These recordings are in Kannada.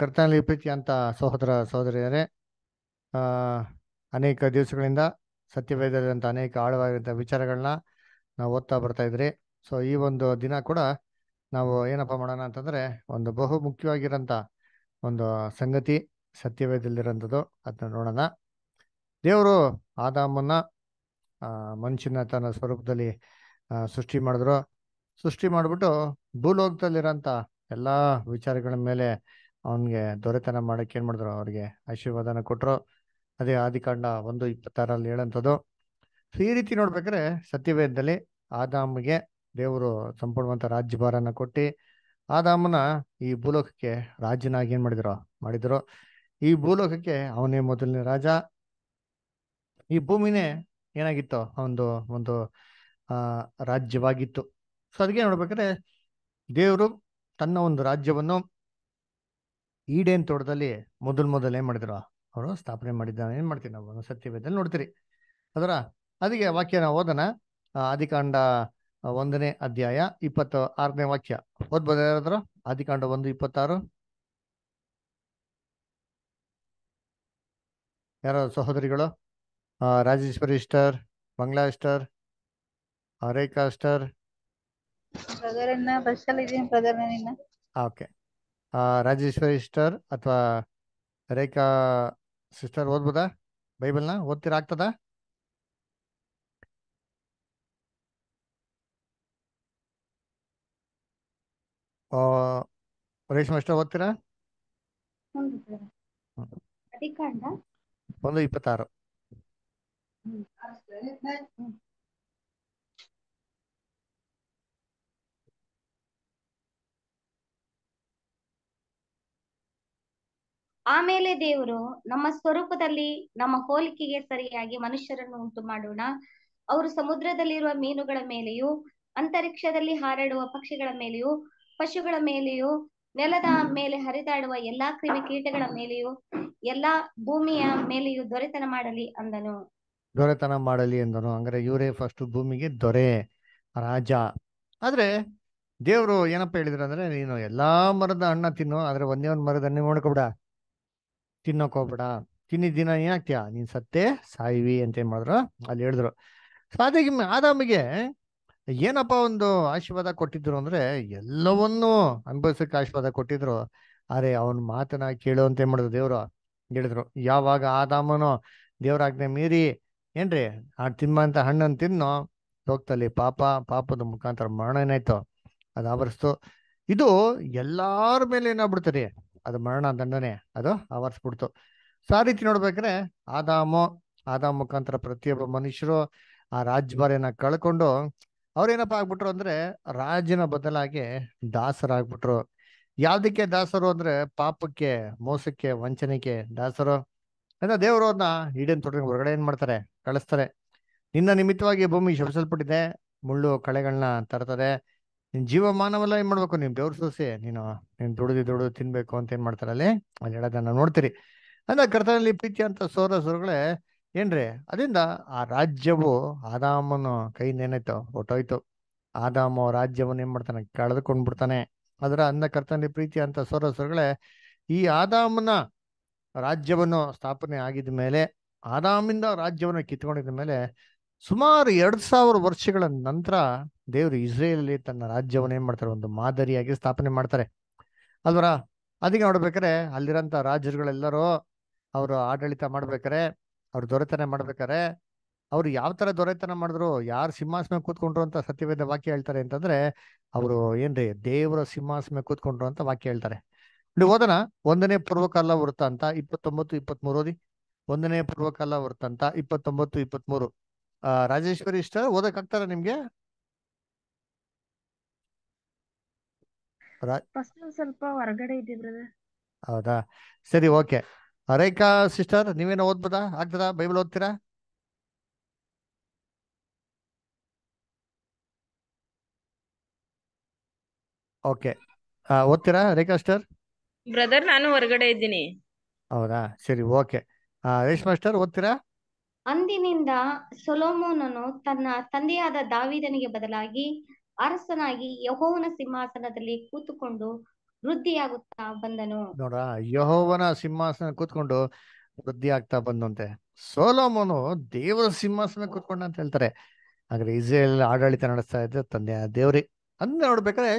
ಕರ್ತನಲ್ಲಿ ಅಂತ ಸಹೋದರ ಸಹೋದರಿಯರೇ ಅನೇಕ ದಿವಸಗಳಿಂದ ಸತ್ಯವೇದಂಥ ಅನೇಕ ಆಳವಾಗಿರುವಂಥ ವಿಚಾರಗಳನ್ನ ನಾವು ಓದ್ತಾ ಬರ್ತಾ ಇದ್ರಿ ಸೊ ಈ ಒಂದು ದಿನ ಕೂಡ ನಾವು ಏನಪ್ಪ ಮಾಡೋಣ ಅಂತಂದರೆ ಒಂದು ಬಹು ಮುಖ್ಯವಾಗಿರೋಂಥ ಒಂದು ಸಂಗತಿ ಸತ್ಯವೇದಲ್ಲಿರೋಂಥದ್ದು ಅದನ್ನ ನೋಡೋಣ ದೇವರು ಆದಾಮನ್ನ ಮನುಷ್ಯನ ತನ್ನ ಸ್ವರೂಪದಲ್ಲಿ ಸೃಷ್ಟಿ ಮಾಡಿದ್ರು ಸೃಷ್ಟಿ ಮಾಡಿಬಿಟ್ಟು ಭೂಲೋಕದಲ್ಲಿರೋಂಥ ಎಲ್ಲ ವಿಚಾರಗಳ ಮೇಲೆ ಅವನಿಗೆ ದೊರೆತನ ಮಾಡಕ್ಕೆ ಏನ್ ಮಾಡಿದ್ರು ಅವ್ರಿಗೆ ಆಶೀರ್ವಾದನ ಕೊಟ್ಟರು ಅದೇ ಆದಿಕಾಂಡ ಒಂದು ಇಪ್ಪತ್ತಾರಲ್ಲಿ ಹೇಳಂಥದ್ದು ಸೊ ಈ ರೀತಿ ನೋಡ್ಬೇಕಾದ್ರೆ ಸತ್ಯವೇದದಲ್ಲಿ ಆದಾಮ್ಗೆ ದೇವರು ಸಂಪೂರ್ಣವಂತ ರಾಜ್ಯಭಾರನ ಕೊಟ್ಟು ಆದಾಮನ ಈ ಭೂಲೋಕಕ್ಕೆ ರಾಜನಾಗಿ ಏನು ಮಾಡಿದ್ರು ಮಾಡಿದ್ರು ಈ ಭೂಲೋಕಕ್ಕೆ ಅವನೇ ಮೊದಲನೇ ರಾಜ ಈ ಭೂಮಿನೇ ಏನಾಗಿತ್ತು ಒಂದು ಒಂದು ಆ ರಾಜ್ಯವಾಗಿತ್ತು ಸೊ ಅದಕ್ಕೆ ನೋಡ್ಬೇಕಾದ್ರೆ ದೇವರು ತನ್ನ ಒಂದು ರಾಜ್ಯವನ್ನು ಈಡೇನ್ ತೋಟದಲ್ಲಿ ಮೊದಲ್ ಮೊದಲು ಏನ್ ಮಾಡಿದ್ರು ಅವರು ಸ್ಥಾಪನೆ ಮಾಡಿದ್ದಾನೆ ಏನ್ ಮಾಡ್ತೀವಿ ನಾವು ಸತ್ಯವೇದಲ್ಲಿ ನೋಡ್ತೀರಿ ಅದರ ಅದಕ್ಕೆ ವಾಕ್ಯ ನಾವು ಓದೋಣ ಆದಿಕಾಂಡ ಒಂದನೇ ಅಧ್ಯಾಯ ಇಪ್ಪತ್ತ ಆರನೇ ವಾಕ್ಯ ಓದ್ಬೋದ್ರು ಆದಿಕಾಂಡ ಒಂದು ಇಪ್ಪತ್ತಾರು ಯಾರ ಸಹೋದರಿಗಳು ರಾಜೇಶ್ವರಿ ಸ್ಟರ್ ಬಂಗ್ಲಾ sister Rekha sister okay Rajeshwari sister ಅಥವಾ ರೇಖಾ ಸಿಸ್ಟರ್ ಓದ್ಬೋದಾ ಬೈಬಲ್ನ ಓದ್ತೀರಾ ಆಗ್ತದ ರೇಷ್ಮಾ ಇಷ್ಟರ್ ಓದ್ತೀರಾ ಒಂದು ಇಪ್ಪತ್ತಾರು ಆಮೇಲೆ ದೇವರು ನಮ್ಮ ಸ್ವರೂಪದಲ್ಲಿ ನಮ್ಮ ಹೋಲಿಕೆಗೆ ಸರಿಯಾಗಿ ಮನುಷ್ಯರನ್ನು ಉಂಟು ಮಾಡೋಣ ಅವರು ಸಮುದ್ರದಲ್ಲಿರುವ ಮೀನುಗಳ ಮೇಲೆಯೂ ಅಂತರಿಕ್ಷದಲ್ಲಿ ಹಾರಾಡುವ ಪಕ್ಷಿಗಳ ಮೇಲೆಯೂ ಪಶುಗಳ ಮೇಲೆಯೂ ನೆಲದ ಮೇಲೆ ಹರಿದಾಡುವ ಎಲ್ಲಾ ಕ್ರಿಮಿ ಕೀಟಗಳ ಮೇಲೆಯೂ ಎಲ್ಲಾ ಭೂಮಿಯ ಮೇಲೆಯೂ ದೊರೆತನ ಮಾಡಲಿ ಅಂದನು ದೊರೆತನ ಮಾಡಲಿ ಎಂದನು ಅಂದ್ರೆ ಇವರೇ ಫಸ್ಟ್ ಭೂಮಿಗೆ ದೊರೆ ರಾಜ ಆದ್ರೆ ದೇವರು ಏನಪ್ಪ ಹೇಳಿದ್ರು ಅಂದ್ರೆ ನೀನು ಎಲ್ಲಾ ಮರದ ಅಣ್ಣ ತಿನ್ನು ಆದ್ರೆ ಒಂದೇ ಒಂದು ಮರದ ಅಣ್ಣ ನೋಡ್ಕೊಬಿಡ ತಿನ್ನೋಕ್ ಹೋಗ್ಬೇಡ ತಿನ್ನಿ ದಿನ ಏನಾಗ್ತೀಯ ನೀನ್ ಸತ್ತೇ ಸಾಯಿವಿ ಅಂತ ಏನ್ ಮಾಡಿದ್ರು ಅಲ್ಲಿ ಹೇಳಿದ್ರು ಅದಾಗಿ ಆದಾಮಿಗೆ ಏನಪ್ಪ ಒಂದು ಆಶೀರ್ವಾದ ಕೊಟ್ಟಿದ್ರು ಅಂದ್ರೆ ಎಲ್ಲವನ್ನೂ ಅನುಭವಿಸಕ್ಕೆ ಆಶೀರ್ವಾದ ಕೊಟ್ಟಿದ್ರು ಅರೆ ಅವನ್ ಮಾತನ್ನ ಕೇಳು ಅಂತ ಏನ್ ಮಾಡಿದ್ರು ದೇವ್ರು ಹೇಳಿದ್ರು ಯಾವಾಗ ಆದಾಮನು ಆಜ್ಞೆ ಮೀರಿ ಏನ್ರಿ ಆ ತಿನ್ಮಂತ ಹಣ್ಣನ್ ತಿನ್ನು ಹೋಗ್ತಲ್ಲಿ ಪಾಪ ಪಾಪದ ಮುಖಾಂತರ ಮರಣ ಏನಾಯ್ತು ಅದು ಆವರಿಸ್ತು ಇದು ಎಲ್ಲಾರ ಮೇಲೆ ಏನಾಗ್ಬಿಡ್ತಾರೆ ಅದು ಮರಣ ದಂಡನೆ ಅದು ಆವರಿಸ್ಬಿಡ್ತು ಸೊ ಆ ರೀತಿ ನೋಡ್ಬೇಕ್ರೆ ಆದಾಮು ಆದಾಮ ಮುಖಾಂತರ ಪ್ರತಿಯೊಬ್ಬ ಮನುಷ್ಯರು ಆ ರಾಜ್ಯಭಾರಿಯನ್ನ ಕಳ್ಕೊಂಡು ಅವ್ರೇನಪ್ಪ ಆಗ್ಬಿಟ್ರು ಅಂದ್ರೆ ರಾಜನ ಬದಲಾಗಿ ದಾಸರಾಗ್ಬಿಟ್ರು ಯಾವ್ದಕ್ಕೆ ದಾಸರು ಅಂದ್ರೆ ಪಾಪಕ್ಕೆ ಮೋಸಕ್ಕೆ ವಂಚನೆಗೆ ದಾಸರು ಅಂದ್ರೆ ದೇವರು ಅದನ್ನ ಈಡೇನ್ ಹೊರಗಡೆ ಏನ್ ಮಾಡ್ತಾರೆ ಕಳಿಸ್ತಾರೆ ನಿನ್ನ ನಿಮಿತ್ತವಾಗಿ ಭೂಮಿ ಶಪಿಸಲ್ಪಟ್ಟಿದೆ ಮುಳ್ಳು ಕಳೆಗಳನ್ನ ತರ್ತಾರೆ ನಿನ್ ಜೀವಮಾನವೆಲ್ಲ ಏನ್ ಮಾಡ್ಬೇಕು ನೀನ್ ಬೆವ್ರ ಸೊಸೆ ನೀನು ನೀನ್ ದುಡ್ದು ದುಡ್ದು ತಿನ್ಬೇಕು ಅಂತ ಏನ್ ಮಾಡ್ತಾರಲ್ಲಿ ಅಲ್ಲಿ ಹೇಳೋದನ್ನ ನೋಡ್ತೀರಿ ಅಂದ ಕರ್ತನಲ್ಲಿ ಪ್ರೀತಿ ಅಂತ ಸೋರ ಸುರಗಳೇ ಏನ್ರಿ ಅದರಿಂದ ಆ ರಾಜ್ಯವು ಆದಾಮನ ಕೈಯಿಂದ ಏನಾಯ್ತು ಹೊಟ್ಟೋಯ್ತು ಆದಾಮ ರಾಜ್ಯವನ್ನು ಏನ್ ಮಾಡ್ತಾನೆ ಕಳೆದುಕೊಂಡ್ ಬಿಡ್ತಾನೆ ಅದರ ಅಂದ ಕರ್ತನಲ್ಲಿ ಪ್ರೀತಿ ಅಂತ ಸೋರ ಈ ಆದಾಮನ ರಾಜ್ಯವನ್ನು ಸ್ಥಾಪನೆ ಆಗಿದ ಮೇಲೆ ಆದಾಮಿಂದ ರಾಜ್ಯವನ್ನು ಕಿತ್ಕೊಂಡಿದ ಮೇಲೆ ಸುಮಾರು ಎರಡು ಸಾವಿರ ವರ್ಷಗಳ ನಂತರ ದೇವರು ಇಸ್ರೇಲಲ್ಲಿ ತನ್ನ ರಾಜ್ಯವನ್ನು ಏನ್ ಮಾಡ್ತಾರೆ ಒಂದು ಮಾದರಿಯಾಗಿ ಸ್ಥಾಪನೆ ಮಾಡ್ತಾರೆ ಅಲ್ವರ ಅದಕ್ಕೆ ನೋಡ್ಬೇಕಾರೆ ಅಲ್ಲಿರಂತ ರಾಜರುಗಳೆಲ್ಲರೂ ಅವರು ಆಡಳಿತ ಮಾಡ್ಬೇಕಾರೆ ಅವ್ರು ದೊರೆತನ ಮಾಡ್ಬೇಕಾರೆ ಅವ್ರು ಯಾವ ತರ ದೊರೆತನ ಮಾಡಿದ್ರು ಯಾರು ಸಿಂಹಾಸನ ಕೂತ್ಕೊಂಡ್ರು ಅಂತ ಸತ್ಯವೇದ ವಾಕ್ಯ ಹೇಳ್ತಾರೆ ಅಂತಂದ್ರೆ ಅವರು ಏನ್ರಿ ದೇವರ ಸಿಂಹಾಸನ ಕೂತ್ಕೊಂಡ್ರು ಅಂತ ವಾಕ್ಯ ಹೇಳ್ತಾರೆ ನೋಡಿ ಒಂದನೇ ಪೂರ್ವಕಾಲ ವೃತ್ತ ಅಂತ ಇಪ್ಪತ್ತೊಂಬತ್ತು ಮೂರು ಓದಿ ಒಂದನೇ ಪೂರ್ವಕಾಲ ವೃತ್ತ ಅಂತ ಇಪ್ಪತ್ತೊಂಬತ್ತು ಇಪ್ಪತ್ಮೂರು ರಾಜೇಶ್ವರಿ ಇಷ್ಟ ಓದಕ್ ಆಗ್ತಾರ ನಿಮ್ಗೆ ಹೌದಾ ಸರಿ ಓಕೆ ರೇಖಾ ಸಿಸ್ಟರ್ ನೀವೇನು ಓದ್ಬೋದಾ ಆಗ್ತದ ಬೈಬಲ್ ಓದ್ತೀರಾ ಓಕೆ ಓದ್ತೀರಾ ರೇಖಾ ಸಿಸ್ಟರ್ ಬ್ರದರ್ ನಾನು ಹೊರಗಡೆ ಇದ್ದೀನಿ ಹೌದಾ ಸರಿ ಓಕೆ ರೇಷ್ಮಾ ಓದ್ತೀರಾ ಅಂದಿನಿಂದ ಸೊಲೋಮೋನನು ತನ್ನ ತಂದೆಯಾದ ದಾವಿದನಿಗೆ ಬದಲಾಗಿ ಅರಸನಾಗಿ ಯಹೋವನ ಸಿಂಹಾಸನದಲ್ಲಿ ಕೂತುಕೊಂಡು ವೃದ್ಧಿಯಾಗುತ್ತಾ ಬಂದನು ನೋಡ ಯಹೋವನ ಸಿಂಹಾಸನ ಕೂತ್ಕೊಂಡು ವೃದ್ಧಿ ಆಗ್ತಾ ಬಂದಂತೆ ಸೋಲೋಮೋನು ದೇವರ ಸಿಂಹಾಸನ ಕೂತ್ಕೊಂಡ ಅಂತ ಹೇಳ್ತಾರೆ ಆದ್ರೆ ಇಸ್ರೇಲ್ ಆಡಳಿತ ನಡೆಸ್ತಾ ಇದ್ದ ತಂದೆ ದೇವ್ರಿ ಅಂದ್ರೆ ನೋಡ್ಬೇಕಾದ್ರೆ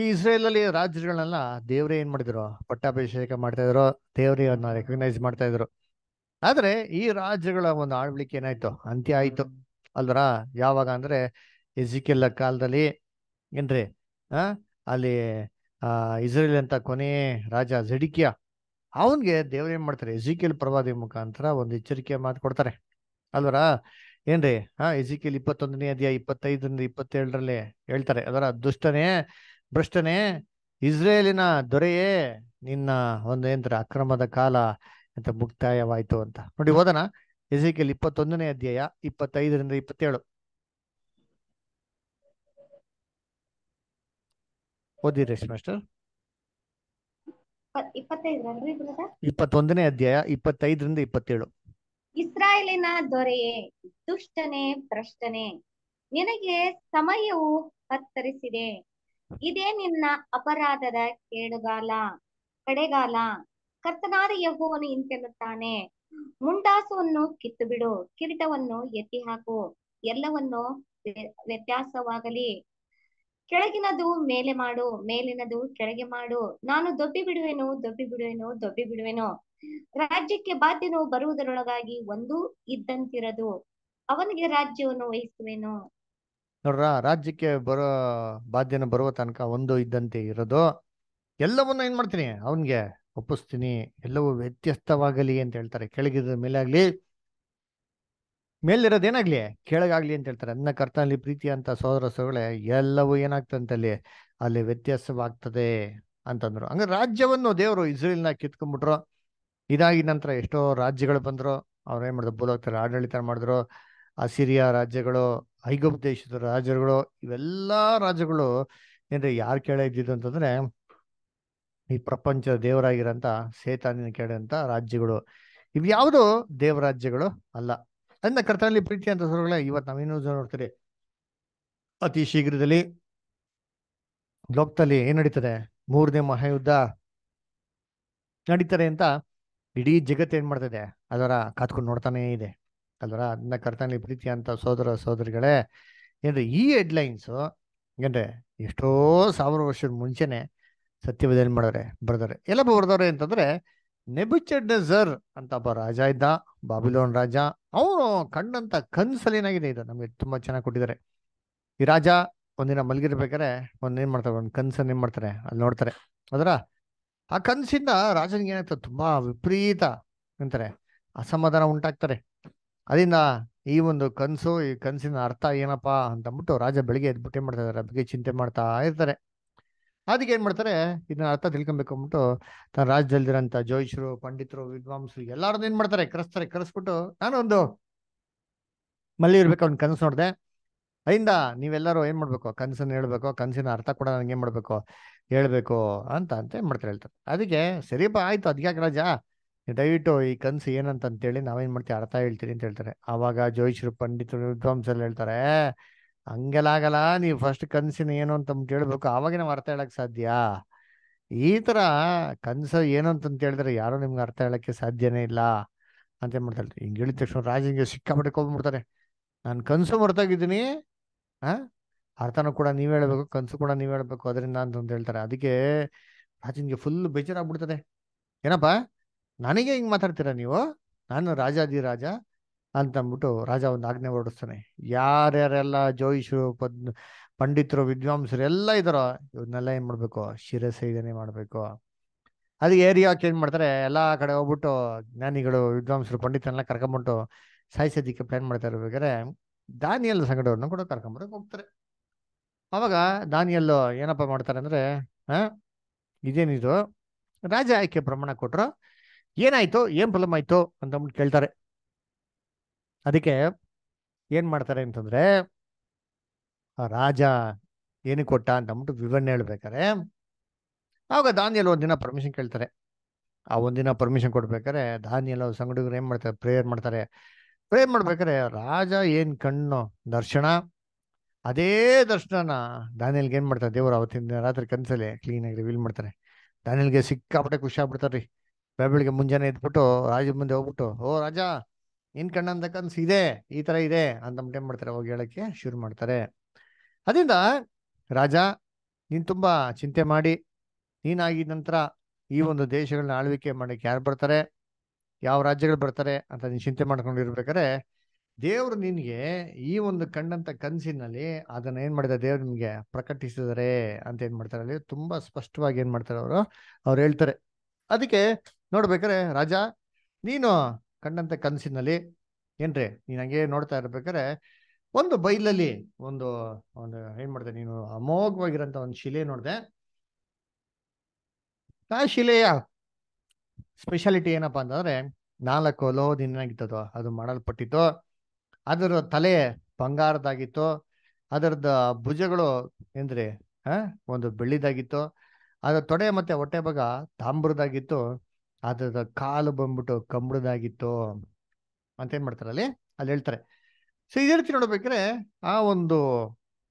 ಈ ಇಸ್ರೇಲ್ ಅಲ್ಲಿ ರಾಜ್ಯಗಳನ್ನೆಲ್ಲ ದೇವ್ರೇ ಏನ್ ಮಾಡಿದ್ರು ಪಟ್ಟಾಭಿಷೇಕ ಮಾಡ್ತಾ ಇದ್ರು ದೇವ್ರಿ ಅವ್ರನ್ನ ರೆಕಗ್ನೈಸ್ ಮಾಡ್ತಾ ಇದ್ರು ಆದ್ರೆ ಈ ರಾಜ್ಯಗಳ ಒಂದು ಆಳ್ವಿಕೆ ಏನಾಯ್ತು ಅಂತ್ಯ ಆಯ್ತು ಅಲ್ರ ಯಾವಾಗ ಅಂದ್ರೆ ಎಜಿಕೆಲ್ಲ ಕಾಲದಲ್ಲಿ ಏನ್ರಿ ಆ ಅಲ್ಲಿ ಇಸ್ರೇಲ್ ಅಂತ ಕೊನೆ ರಾಜ ಜಡಿಕಿಯ ಅವನ್ಗೆ ದೇವ್ರ ಏನ್ ಮಾಡ್ತಾರೆ ಎಜಿಕೆಲ್ ಪ್ರವಾದಿ ಮುಖಾಂತರ ಒಂದು ಎಚ್ಚರಿಕೆ ಮಾತು ಕೊಡ್ತಾರೆ ಅಲ್ವರ ಏನ್ರಿ ಹಾ ಎಜಿಕೆಲ್ ಇಪ್ಪತ್ತೊಂದನೇ ಅಧ್ಯಾಯ ಇಪ್ಪತ್ತೈದರಿಂದ ಇಪ್ಪತ್ತೇಳರಲ್ಲಿ ಹೇಳ್ತಾರೆ ಅದರ ದುಷ್ಟನೇ ಭ್ರಷ್ಟನೇ ಇಸ್ರೇಲಿನ ದೊರೆಯೇ ನಿನ್ನ ಒಂದು ಏನ್ರ ಅಕ್ರಮದ ಕಾಲ ಅಂತ ಮುಕ್ತಾಯವಾಯ್ತು ಅಂತ ನೋಡಿ ಓದನ ಎಸಿಕೆಲ್ ಇಪ್ಪತ್ತೊಂದನೇ ಅಧ್ಯಾಯ ಇಪ್ಪತ್ತೈದರಿಂದ ಇಪ್ಪತ್ತೇಳು ಓದಿರಿ ಮಾಸ್ಟರ್ ಇಪ್ಪತ್ತೊಂದನೇ ಅಧ್ಯಾಯ ಇಪ್ಪತ್ತೈದರಿಂದ ಇಪ್ಪತ್ತೇಳು ಇಸ್ರಾಯೇಲಿನ ದೊರೆಯೇ ದುಷ್ಟನೆ ಭ್ರಷ್ಟನೆ ನಿನಗೆ ಸಮಯವು ಕತ್ತರಿಸಿದೆ ಇದೇ ನಿನ್ನ ಅಪರಾಧದ ಕೇಳುಗಾಲ ಕಡೆಗಾಲ ಕರ್ತನಾದ ಯಹೋವನು ಇಂತೆನ್ನುತ್ತಾನೆ ಮುಂಡಾಸವನ್ನು ಕಿತ್ತು ಬಿಡು ಕಿರೀಟವನ್ನು ಎತ್ತಿ ಹಾಕು ಎಲ್ಲವನ್ನು ವ್ಯತ್ಯಾಸವಾಗಲಿ ಕೆಳಗಿನದು ಮೇಲೆ ಮಾಡು ಮೇಲಿನದು ಕೆಳಗೆ ಮಾಡು ನಾನು ದೊಬ್ಬಿ ಬಿಡುವೆನು ದೊಬ್ಬಿ ಬಿಡುವೆನು ದೊಬ್ಬಿ ಬಿಡುವೆನು ರಾಜ್ಯಕ್ಕೆ ಬಾಧ್ಯನು ಬರುವುದರೊಳಗಾಗಿ ಒಂದು ಇದ್ದಂತಿರದು ಅವನಿಗೆ ರಾಜ್ಯವನ್ನು ವಹಿಸುವೆನು ನೋಡ್ರ ರಾಜ್ಯಕ್ಕೆ ಬರೋ ಬಾಧ್ಯನ ಬರುವ ತನಕ ಒಂದು ಇದ್ದಂತೆ ಇರೋದು ಎಲ್ಲವನ್ನ ಏನ್ ಮಾಡ್ತೀನಿ ಅವನ್ಗೆ ಒಪ್ಪಿಸ್ತೀನಿ ಎಲ್ಲವೂ ವ್ಯತ್ಯಸ್ತವಾಗಲಿ ಅಂತ ಹೇಳ್ತಾರೆ ಕೆಳಗಿದ ಮೇಲೆ ಆಗ್ಲಿ ಮೇಲಿರೋದೇನಾಗ್ಲಿ ಕೆಳಗಾಗ್ಲಿ ಅಂತ ಹೇಳ್ತಾರೆ ಅನ್ನ ಕರ್ತನಲ್ಲಿ ಪ್ರೀತಿ ಅಂತ ಸಹೋದರ ಸೋಗಳೇ ಎಲ್ಲವೂ ಏನಾಗ್ತಂತಲ್ಲಿ ಅಲ್ಲಿ ವ್ಯತ್ಯಾಸವಾಗ್ತದೆ ಅಂತಂದ್ರು ಹಂಗ ರಾಜ್ಯವನ್ನು ದೇವರು ಇಸ್ರೇಲ್ನ ಕಿತ್ಕೊಂಡ್ಬಿಟ್ರು ಇದಾಗಿ ನಂತರ ಎಷ್ಟೋ ರಾಜ್ಯಗಳು ಬಂದ್ರು ಅವ್ರು ಏನ್ ಮಾಡಿದ್ರು ಬೋಲೋಗ್ತಾರೆ ಆಡಳಿತ ಮಾಡಿದ್ರು ಅಸಿರಿಯಾ ರಾಜ್ಯಗಳು ಐಗೋಪ್ ದೇಶದ ರಾಜರುಗಳು ಇವೆಲ್ಲ ರಾಜ್ಯಗಳು ಏನ್ರಿ ಯಾರು ಕೇಳ ಇದ್ದಿದ್ದು ಅಂತಂದ್ರೆ ಈ ಪ್ರಪಂಚದ ದೇವರಾಗಿರೋಂಥ ಸೇತಾನಿನ ಅಂತ ರಾಜ್ಯಗಳು ಇವ್ಯಾವುದು ದೇವರಾಜ್ಯಗಳು ಅಲ್ಲ ಅಂದ ಕರ್ತನಲ್ಲಿ ಪ್ರೀತಿ ಅಂತ ಸುರಗಳೇ ಇವತ್ತು ನಾವೇನು ನೋಡ್ತೀರಿ ಅತಿ ಶೀಘ್ರದಲ್ಲಿ ಲೋಕದಲ್ಲಿ ಏನ್ ನಡೀತದೆ ಮೂರನೇ ಮಹಾಯುದ್ಧ ನಡೀತಾರೆ ಅಂತ ಇಡೀ ಜಗತ್ತು ಏನ್ ಮಾಡ್ತದೆ ಅದರ ಕಾತ್ಕೊಂಡು ನೋಡ್ತಾನೇ ಇದೆ ಅಲ್ವರ ಅದನ್ನ ಕರ್ತನಲ್ಲಿ ಪ್ರೀತಿ ಅಂತ ಸೋದರ ಸೋದರಿಗಳೇ ಏನ್ರಿ ಈ ಹೆಡ್ಲೈನ್ಸ್ ಏನ್ರಿ ಎಷ್ಟೋ ಸಾವಿರ ವರ್ಷದ ಮುಂಚೆನೆ ಸತ್ಯವೇದ ಏನ್ ಮಾಡಿದ್ರೆ ಬರೆದಾರೆ ಎಲ್ಲ ಬರೆದವ್ರೆ ಅಂತಂದ್ರೆ ನೆಬುಚಡ್ನೆಜರ್ ಅಂತ ಒಬ್ಬ ರಾಜ ಇದ್ದ ಬಾಬಿಲೋನ್ ರಾಜ ಅವನು ಕಣ್ಣಂತ ಏನಾಗಿದೆ ಇದು ನಮಗೆ ತುಂಬಾ ಚೆನ್ನಾಗಿ ಕೊಟ್ಟಿದ್ದಾರೆ ಈ ರಾಜ ಒಂದಿನ ಮಲಗಿರ್ಬೇಕಾರೆ ಒಂದ್ ಏನ್ ಮಾಡ್ತಾರೆ ಒಂದ್ ಕನ್ಸನ್ನ ಏನ್ ಮಾಡ್ತಾರೆ ಅಲ್ಲಿ ನೋಡ್ತಾರೆ ಅದರ ಆ ಕನ್ಸಿಂದ ರಾಜನಿಗೆ ಏನಾಗ್ತದೆ ತುಂಬಾ ವಿಪರೀತ ಅಂತಾರೆ ಅಸಮಾಧಾನ ಉಂಟಾಗ್ತಾರೆ ಅದರಿಂದ ಈ ಒಂದು ಕನಸು ಈ ಕನಸಿನ ಅರ್ಥ ಏನಪ್ಪಾ ಅಂದ್ಬಿಟ್ಟು ರಾಜ ಬೆಳಿಗ್ಗೆ ಎದ್ಬಿಟ್ಟು ಏನ್ ಮಾಡ್ತಾ ಇದಾರೆ ಬಗ್ಗೆ ಚಿಂತೆ ಮಾಡ್ತಾ ಇರ್ತಾರೆ ಅದಕ್ಕೆ ಏನು ಮಾಡ್ತಾರೆ ಇದನ್ನ ಅರ್ಥ ತಿಳ್ಕೊಬೇಕು ಅಂದ್ಬಿಟ್ಟು ತನ್ನ ರಾಜ್ಯದಲ್ಲಿರೋಂಥ ಜೋಯಿಷರು ಪಂಡಿತರು ವಿದ್ವಾಂಸರು ಎಲ್ಲಾರನ್ನ ಏನು ಮಾಡ್ತಾರೆ ಕರೆಸ್ತಾರೆ ಕರೆಸ್ಬಿಟ್ಟು ಒಂದು ಮಲ್ಲಿ ಇರ್ಬೇಕು ಅವ್ನ ಕನಸು ನೋಡಿದೆ ಅಯಿಂದ ನೀವೆಲ್ಲರೂ ಏನು ಮಾಡಬೇಕು ಕನಸನ್ನು ಹೇಳ್ಬೇಕು ಕನಸಿನ ಅರ್ಥ ಕೂಡ ನನಗೆ ಏನು ಮಾಡಬೇಕು ಹೇಳ್ಬೇಕು ಅಂತ ಅಂತ ಏನು ಮಾಡ್ತಾರೆ ಹೇಳ್ತಾರೆ ಅದಕ್ಕೆ ಸರಿಪ ಆಯ್ತು ಅದಕ್ಕೆ ರಾಜ ದಯವಿಟ್ಟು ಈ ಕನಸು ಏನಂತ ಅಂತೇಳಿ ನಾವೇನು ಮಾಡ್ತೀವಿ ಅರ್ಥ ಹೇಳ್ತೀರಿ ಅಂತ ಹೇಳ್ತಾರೆ ಆವಾಗ ಜೋಯಿಷರು ಪಂಡಿತರು ವಿದ್ವಾಂಸರು ಹೇಳ್ತಾರೆ ಹಂಗೆಲ್ಲಾಗಲ್ಲ ನೀವು ಫಸ್ಟ್ ಕನಸಿನ ಏನು ಅಂತ ಹೇಳ್ಬೇಕು ಆವಾಗಿನ ಅರ್ಥ ಹೇಳಕ್ ಸಾಧ್ಯ ಈ ತರ ಕನಸು ಏನು ಅಂತ ಹೇಳಿದ್ರೆ ಯಾರು ನಿಮ್ಗೆ ಅರ್ಥ ಹೇಳಕ್ಕೆ ಸಾಧ್ಯನೇ ಇಲ್ಲ ಅಂತ ಏನ್ ಮಾಡ್ತಾರೆ ಹಿಂಗೆ ಹೇಳಿದ ತಕ್ಷಣ ರಾಜ ಹಿಂಗೆ ಸಿಕ್ಕಾಪಟ್ಟೆ ಹೋಗ್ಬಿಡ್ತಾರೆ ನಾನು ಕನಸು ಮರ್ತಾಗಿದ್ದೀನಿ ಆ ಅರ್ಥನೂ ಕೂಡ ನೀವ್ ಹೇಳ್ಬೇಕು ಕನಸು ಕೂಡ ನೀವ್ ಹೇಳ್ಬೇಕು ಅದರಿಂದ ಅಂತ ಹೇಳ್ತಾರೆ ಅದಕ್ಕೆ ರಾಜನ್ಗೆ ಫುಲ್ ಬೇಜಾರಾಗ್ಬಿಡ್ತದೆ ಏನಪ್ಪಾ ನನಗೆ ಹಿಂಗ್ ಮಾತಾಡ್ತೀರಾ ನೀವು ನಾನು ರಾಜಾದಿ ರಾಜ ಅಂತಂದ್ಬಿಟ್ಟು ರಾಜ ಒಂದು ಆಜ್ಞೆ ಹೊರಡಿಸ್ತಾನೆ ಯಾರ್ಯಾರೆಲ್ಲ ಜೋಯಿಷರು ಪದ್ ಪಂಡಿತರು ವಿದ್ವಾಂಸರು ಎಲ್ಲ ಇದ್ದಾರೋ ಇವನ್ನೆಲ್ಲ ಏನು ಮಾಡಬೇಕು ಶಿರಸೇವನೆ ಮಾಡಬೇಕು ಅದು ಏರಿಯಾ ಚೇಂಜ್ ಮಾಡ್ತಾರೆ ಎಲ್ಲ ಕಡೆ ಹೋಗ್ಬಿಟ್ಟು ಜ್ಞಾನಿಗಳು ವಿದ್ವಾಂಸರು ಪಂಡಿತರೆಲ್ಲ ಕರ್ಕೊಂಬಿಟ್ಟು ಸಾಯಿಸೋದಿಕ್ಕೆ ಪ್ಲ್ಯಾನ್ ಮಾಡ್ತಾ ಬೇಕಾದ್ರೆ ದಾನಿಯಲ್ ಸಂಗಡವ್ರನ್ನ ಕೂಡ ಕರ್ಕೊಂಬರಕ್ಕೆ ಹೋಗ್ತಾರೆ ಅವಾಗ ದಾನಿಯಲ್ಲು ಏನಪ್ಪ ಮಾಡ್ತಾರೆ ಅಂದರೆ ಹಾಂ ಇದೇನಿದು ರಾಜ ಆಯ್ಕೆ ಪ್ರಮಾಣ ಕೊಟ್ಟರು ಏನಾಯಿತು ಏನು ಪ್ರಾಬ್ಲಮ್ ಆಯಿತು ಅಂದ್ಬಿಟ್ಟು ಕೇಳ್ತಾರೆ ಅದಕ್ಕೆ ಏನು ಮಾಡ್ತಾರೆ ಅಂತಂದರೆ ರಾಜ ಏನು ಕೊಟ್ಟ ಅಂತ ಅಂದ್ಬಿಟ್ಟು ವಿವರಣೆ ಹೇಳ್ಬೇಕಾರೆ ಆವಾಗ ದಾನಿಯಲ್ಲಿ ಒಂದಿನ ಪರ್ಮಿಷನ್ ಕೇಳ್ತಾರೆ ಆ ಒಂದಿನ ಪರ್ಮಿಷನ್ ಕೊಡ್ಬೇಕಾರೆ ದಾನಿಯಲ್ಲಿ ಅವ್ರ ಸಂಗಡಿಗರು ಏನು ಮಾಡ್ತಾರೆ ಪ್ರೇಯರ್ ಮಾಡ್ತಾರೆ ಪ್ರೇಯರ್ ಮಾಡ್ಬೇಕಾರೆ ರಾಜ ಏನು ಕಣ್ಣು ದರ್ಶನ ಅದೇ ದರ್ಶನನ ದಾನಿಯಲ್ಗೆ ಏನು ಮಾಡ್ತಾರೆ ದೇವರು ಅವತ್ತಿನ ರಾತ್ರಿ ಕನಸಲ್ಲಿ ಕ್ಲೀನಾಗಿ ರಿವೀಲ್ ಮಾಡ್ತಾರೆ ದಾನಿಯಲ್ಗೆ ಸಿಕ್ಕಾಪಟ್ಟೆ ಖುಷಿ ಆಗ್ಬಿಡ್ತಾರೆ ರೀ ಬೆಳಗ್ಗೆ ಮುಂಜಾನೆ ಇದ್ಬಿಟ್ಟು ರಾಜ ಮುಂದೆ ಹೋಗ್ಬಿಟ್ಟು ಓ ರಾಜ ನಿನ್ ಕನ್ಸು ಇದೆ ಈ ತರ ಇದೆ ಅಂತ ಏನ್ ಮಾಡ್ತಾರೆ ಹೋಗಿ ಹೇಳಕ್ಕೆ ಶುರು ಮಾಡ್ತಾರೆ ಅದರಿಂದ ರಾಜ ನೀನ್ ತುಂಬಾ ಚಿಂತೆ ಮಾಡಿ ನೀನಾಗಿದ ನಂತರ ಈ ಒಂದು ದೇಶಗಳನ್ನ ಆಳ್ವಿಕೆ ಮಾಡಕ್ಕೆ ಯಾರು ಬರ್ತಾರೆ ಯಾವ ರಾಜ್ಯಗಳು ಬರ್ತಾರೆ ಅಂತ ನೀನ್ ಚಿಂತೆ ಮಾಡ್ಕೊಂಡಿರ್ಬೇಕಾದ್ರೆ ದೇವ್ರು ನಿನಗೆ ಈ ಒಂದು ಕಣ್ಣಂತ ಕನಸಿನಲ್ಲಿ ಅದನ್ನ ಏನ್ ಮಾಡಿದ ದೇವ್ರು ನಿಮ್ಗೆ ಪ್ರಕಟಿಸಿದರೆ ಅಂತ ಏನ್ ಮಾಡ್ತಾರೆ ಅಲ್ಲಿ ತುಂಬಾ ಸ್ಪಷ್ಟವಾಗಿ ಏನ್ ಮಾಡ್ತಾರೆ ಅವರು ಅವ್ರು ಹೇಳ್ತಾರೆ ಅದಕ್ಕೆ ನೋಡ್ಬೇಕಾರೆ ರಾಜ ನೀನು ಕಂಡಂತೆ ಕನಸಿನಲ್ಲಿ ಏನ್ರಿ ನೀನು ಹಂಗೆ ನೋಡ್ತಾ ಇರ್ಬೇಕಾರೆ ಒಂದು ಬೈಲಲ್ಲಿ ಒಂದು ಒಂದು ಏನ್ ಮಾಡಿದೆ ನೀನು ಅಮೋಘವಾಗಿರಂತ ಒಂದು ಶಿಲೆ ನೋಡಿದೆ ಆ ಶಿಲೆಯ ಸ್ಪೆಷಾಲಿಟಿ ಏನಪ್ಪಾ ಅಂತಂದ್ರೆ ನಾಲ್ಕು ಲೋಹದಿಂದಾಗಿತ್ತು ಅದು ಮಾಡಲ್ಪಟ್ಟಿತ್ತು ಅದರ ತಲೆ ಬಂಗಾರದಾಗಿತ್ತು ಅದರದ ಭುಜಗಳು ಏನ್ರಿ ಹ ಒಂದು ಬೆಳ್ಳಿದಾಗಿತ್ತು ಅದರ ತೊಡೆ ಮತ್ತೆ ಹೊಟ್ಟೆ ಭಾಗ ತಾಮ್ರದಾಗಿತ್ತು ಅದ್ರ ಕಾಲು ಬಂದ್ಬಿಟ್ಟು ಕಂಬಳದಾಗಿತ್ತು ಅಂತ ಏನ್ ಮಾಡ್ತಾರೆ ಅಲ್ಲಿ ಅಲ್ಲಿ ಹೇಳ್ತಾರೆ ಸೊ ಇದೇ ರೀತಿ ನೋಡ್ಬೇಕ್ರೆ ಆ ಒಂದು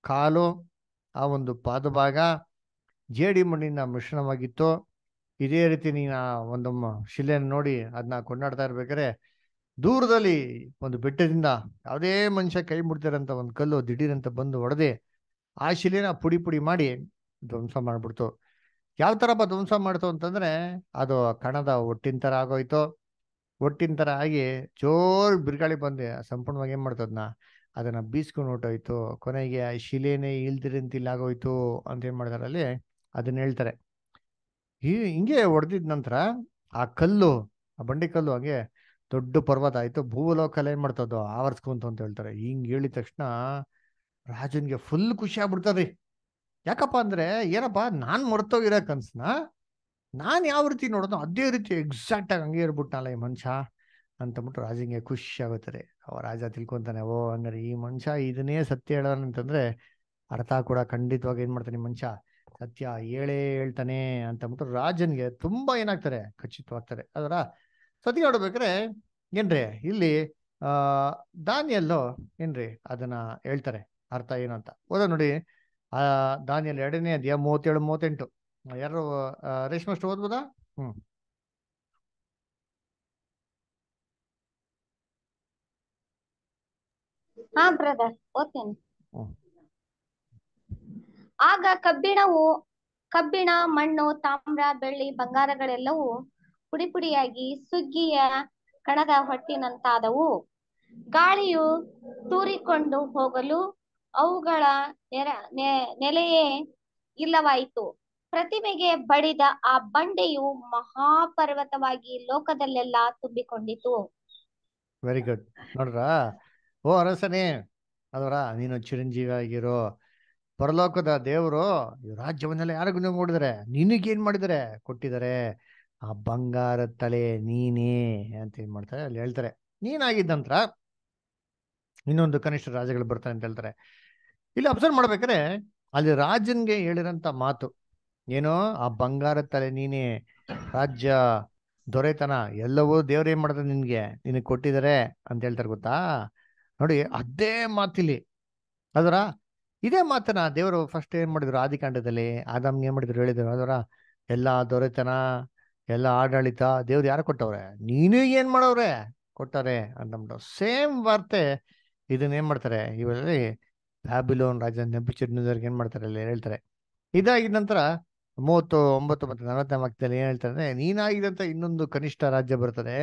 ಕಾಲು ಆ ಒಂದು ಪಾದಭಾಗ ಜೇಡಿ ಮಣ್ಣಿನ ಮಿಶ್ರಣವಾಗಿತ್ತು ಇದೇ ರೀತಿ ನೀನು ಆ ಒಂದು ಶಿಲೆಯನ್ನು ನೋಡಿ ಅದನ್ನ ಕೊಂಡಾಡ್ತಾ ಇರ್ಬೇಕಾದ್ರೆ ದೂರದಲ್ಲಿ ಒಂದು ಬೆಟ್ಟದಿಂದ ಯಾವುದೇ ಮನುಷ್ಯ ಕೈ ಮುಡ್ತಿರೋಂಥ ಒಂದು ಕಲ್ಲು ದಿಢೀರಂತ ಬಂದು ಹೊಡೆದೇ ಆ ಶಿಲೆನ ಪುಡಿ ಪುಡಿ ಮಾಡಿ ಧ್ವಂಸ ಮಾಡಿಬಿಡ್ತು ಯಾವ ಥರ ಧ್ವಂಸ ಮಾಡ್ತು ಅಂತಂದರೆ ಅದು ಕಣದ ಒಟ್ಟಿನ ಥರ ಆಗೋಯ್ತು ಒಟ್ಟಿನ ಥರ ಆಗಿ ಜೋರು ಬಿರುಗಾಳಿ ಬಂದು ಸಂಪೂರ್ಣವಾಗಿ ಏನು ಮಾಡ್ತದನ್ನ ಅದನ್ನು ಬೀಸ್ಕೊಂಡು ಹೊಟ್ಟೋಯ್ತು ಕೊನೆಗೆ ಶಿಲೆನೇ ಇಲ್ದಿರಂತ ಇಲ್ಲಾಗೋಯ್ತು ಅಂತ ಏನು ಮಾಡ್ತಾರೆ ಅಲ್ಲಿ ಅದನ್ನ ಹೇಳ್ತಾರೆ ಈ ಹಿಂಗೆ ಹೊಡೆದಿದ್ದ ನಂತರ ಆ ಕಲ್ಲು ಆ ಬಂಡಿ ಕಲ್ಲು ಹಂಗೆ ದೊಡ್ಡ ಪರ್ವತ ಆಯಿತು ಭೂಲೋಕಲ್ಲಿ ಏನು ಮಾಡ್ತದೋ ಆವರಿಸ್ಕೊಂತು ಅಂತ ಹೇಳ್ತಾರೆ ಹಿಂಗೆ ಹೇಳಿದ ತಕ್ಷಣ ರಾಜನಿಗೆ ಫುಲ್ ಖುಷಿ ರೀ ಯಾಕಪ್ಪ ಅಂದ್ರೆ ಏನಪ್ಪ ನಾನ್ ಮರ್ತೋಗಿರೋ ಕನ್ಸನ್ನ ನಾನ್ ಯಾವ ರೀತಿ ನೋಡೋದು ಅದೇ ರೀತಿ ಎಕ್ಸಾಕ್ಟ್ ಆಗಿ ಹಂಗೆ ಇರ್ಬಿಟ್ನಲ್ಲ ಈ ಮನುಷ್ಯ ಅಂತಂದ್ಬಿಟ್ಟು ರಾಜಂಗೆ ಖುಷಿ ಆಗುತ್ತಾರೆ ಅವ ರಾಜ ತಿಳ್ಕೊಂತಾನೆ ಓ ಹಂಗಾರೆ ಈ ಮನುಷ್ಯ ಇದನ್ನೇ ಸತ್ಯ ಹೇಳೋಣ ಅಂತಂದ್ರೆ ಅರ್ಥ ಕೂಡ ಖಂಡಿತವಾಗಿ ಏನ್ ಮಾಡ್ತಾನೆ ಈ ಮನುಷ್ಯ ಸತ್ಯ ಹೇಳೇ ಹೇಳ್ತಾನೆ ಅಂತಂದ್ಬಿಟ್ಟು ರಾಜನ್ಗೆ ತುಂಬಾ ಏನಾಗ್ತಾರೆ ಖಚಿತವಾಗ್ತಾರೆ ಅದರ ಸತಿ ನೋಡ್ಬೇಕ್ರೆ ಏನ್ರಿ ಇಲ್ಲಿ ಆ ದಾನಿಯಲ್ಲೋ ಏನ್ರಿ ಅದನ್ನ ಹೇಳ್ತಾರೆ ಅರ್ಥ ಏನು ಅಂತ ಓದ ನೋಡಿ ಆ ದಾನಿಯಲ್ಲಿ ಎರಡನೇ ಅಧ್ಯಾಯ ಮೂವತ್ತೇಳು ಮೂವತ್ತೆಂಟು ಯಾರು ರೇಷ್ಮೆ ಅಷ್ಟು ಓದ್ಬೋದಾ ಹ್ಮ್ ಹಾ ಬ್ರದರ್ ಆಗ ಕಬ್ಬಿಣವು ಕಬ್ಬಿಣ ಮಣ್ಣು ತಾಮ್ರ ಬೆಳ್ಳಿ ಬಂಗಾರಗಳೆಲ್ಲವೂ ಪುಡಿ ಪುಡಿಯಾಗಿ ಸುಗ್ಗಿಯ ಕಣದ ಹೊಟ್ಟಿನಂತಾದವು ಗಾಳಿಯು ತೂರಿಕೊಂಡು ಹೋಗಲು ಅವುಗಳ ನೆಲೆಯೇ ಇಲ್ಲವಾಯಿತು ಪ್ರತಿಮೆಗೆ ಬಡಿದ ಆ ಬಂಡೆಯು ಮಹಾಪರ್ವತವಾಗಿ ಲೋಕದಲ್ಲೆಲ್ಲ ತುಂಬಿಕೊಂಡಿತು ವೆರಿ ಗುಡ್ ನೋಡ್ರಾ ಓ ಅರಸನೇ ಅದರ ನೀನು ಚಿರಂಜೀವಿ ಆಗಿರೋ ಪರಲೋಕದ ದೇವರು ರಾಜ್ಯವನ್ನೆಲ್ಲ ಯಾರಿಗೂ ನೋಡಿದರೆ ನಿನಗೇನ್ ಮಾಡಿದರೆ ಕೊಟ್ಟಿದ್ದಾರೆ ಆ ಬಂಗಾರ ತಲೆ ನೀನೇ ಅಂತ ಏನ್ ಮಾಡ್ತಾರೆ ಅಲ್ಲಿ ಹೇಳ್ತಾರೆ ನೀನಾಗಿದ್ದಂತ್ರ ಇನ್ನೊಂದು ಕನಿಷ್ಠ ರಾಜಗಳು ಬರ್ತಾರೆ ಅಂತ ಹೇಳ್ತಾರೆ ಇಲ್ಲಿ ಅಬ್ಸರ್ವ್ ಮಾಡ್ಬೇಕಾದ್ರೆ ಅಲ್ಲಿ ರಾಜನ್ಗೆ ಹೇಳಿರಂತ ಮಾತು ಏನೋ ಆ ಬಂಗಾರ ತಲೆ ನೀನೇ ರಾಜ್ಯ ದೊರೆತನ ಎಲ್ಲವೂ ದೇವ್ರ ಏನ್ ಮಾಡ್ತಾರೆ ನಿನ್ಗೆ ನಿನಗೆ ಕೊಟ್ಟಿದ್ದಾರೆ ಅಂತ ಹೇಳ್ತಾರೆ ಗೊತ್ತಾ ನೋಡಿ ಅದೇ ಮಾತಿಲಿ ಅದರ ಇದೇ ಮಾತನ ದೇವರು ಫಸ್ಟ್ ಏನ್ ಮಾಡಿದ್ರು ಆದಿಕಾಂಡದಲ್ಲಿ ಆದಮ್ಗೆ ಏನ್ ಮಾಡಿದ್ರು ಹೇಳಿದ್ರು ಅದರ ಎಲ್ಲ ದೊರೆತನ ಎಲ್ಲ ಆಡಳಿತ ದೇವ್ರು ಯಾರು ಕೊಟ್ಟವ್ರೆ ನೀನು ಏನ್ ಮಾಡವ್ರೆ ಕೊಟ್ಟವ್ರೆ ಅಂದ್ಬಿಟ್ಟು ಸೇಮ್ ವಾರ್ತೆ ಇದನ್ನ ಏನ್ ಮಾಡ್ತಾರೆ ಇವರಲ್ಲಿ ಬ್ಯಾಬಿಲೋನ್ ರಾಜ ನೆಬುಚಿಡ್ನದವ್ರಿಗೆ ಏನ್ ಮಾಡ್ತಾರೆ ಅಲ್ಲಿ ಹೇಳ್ತಾರೆ ಇದಾಗಿದ ನಂತರ ಮೂವತ್ತು ಒಂಬತ್ತು ಮತ್ತು ನಲವತ್ತನೇ ವಾಕ್ಯದಲ್ಲಿ ಏನ್ ಹೇಳ್ತಾರೆ ನೀನಾಗಿದಂತ ಇನ್ನೊಂದು ಕನಿಷ್ಠ ರಾಜ್ಯ ಬರ್ತದೆ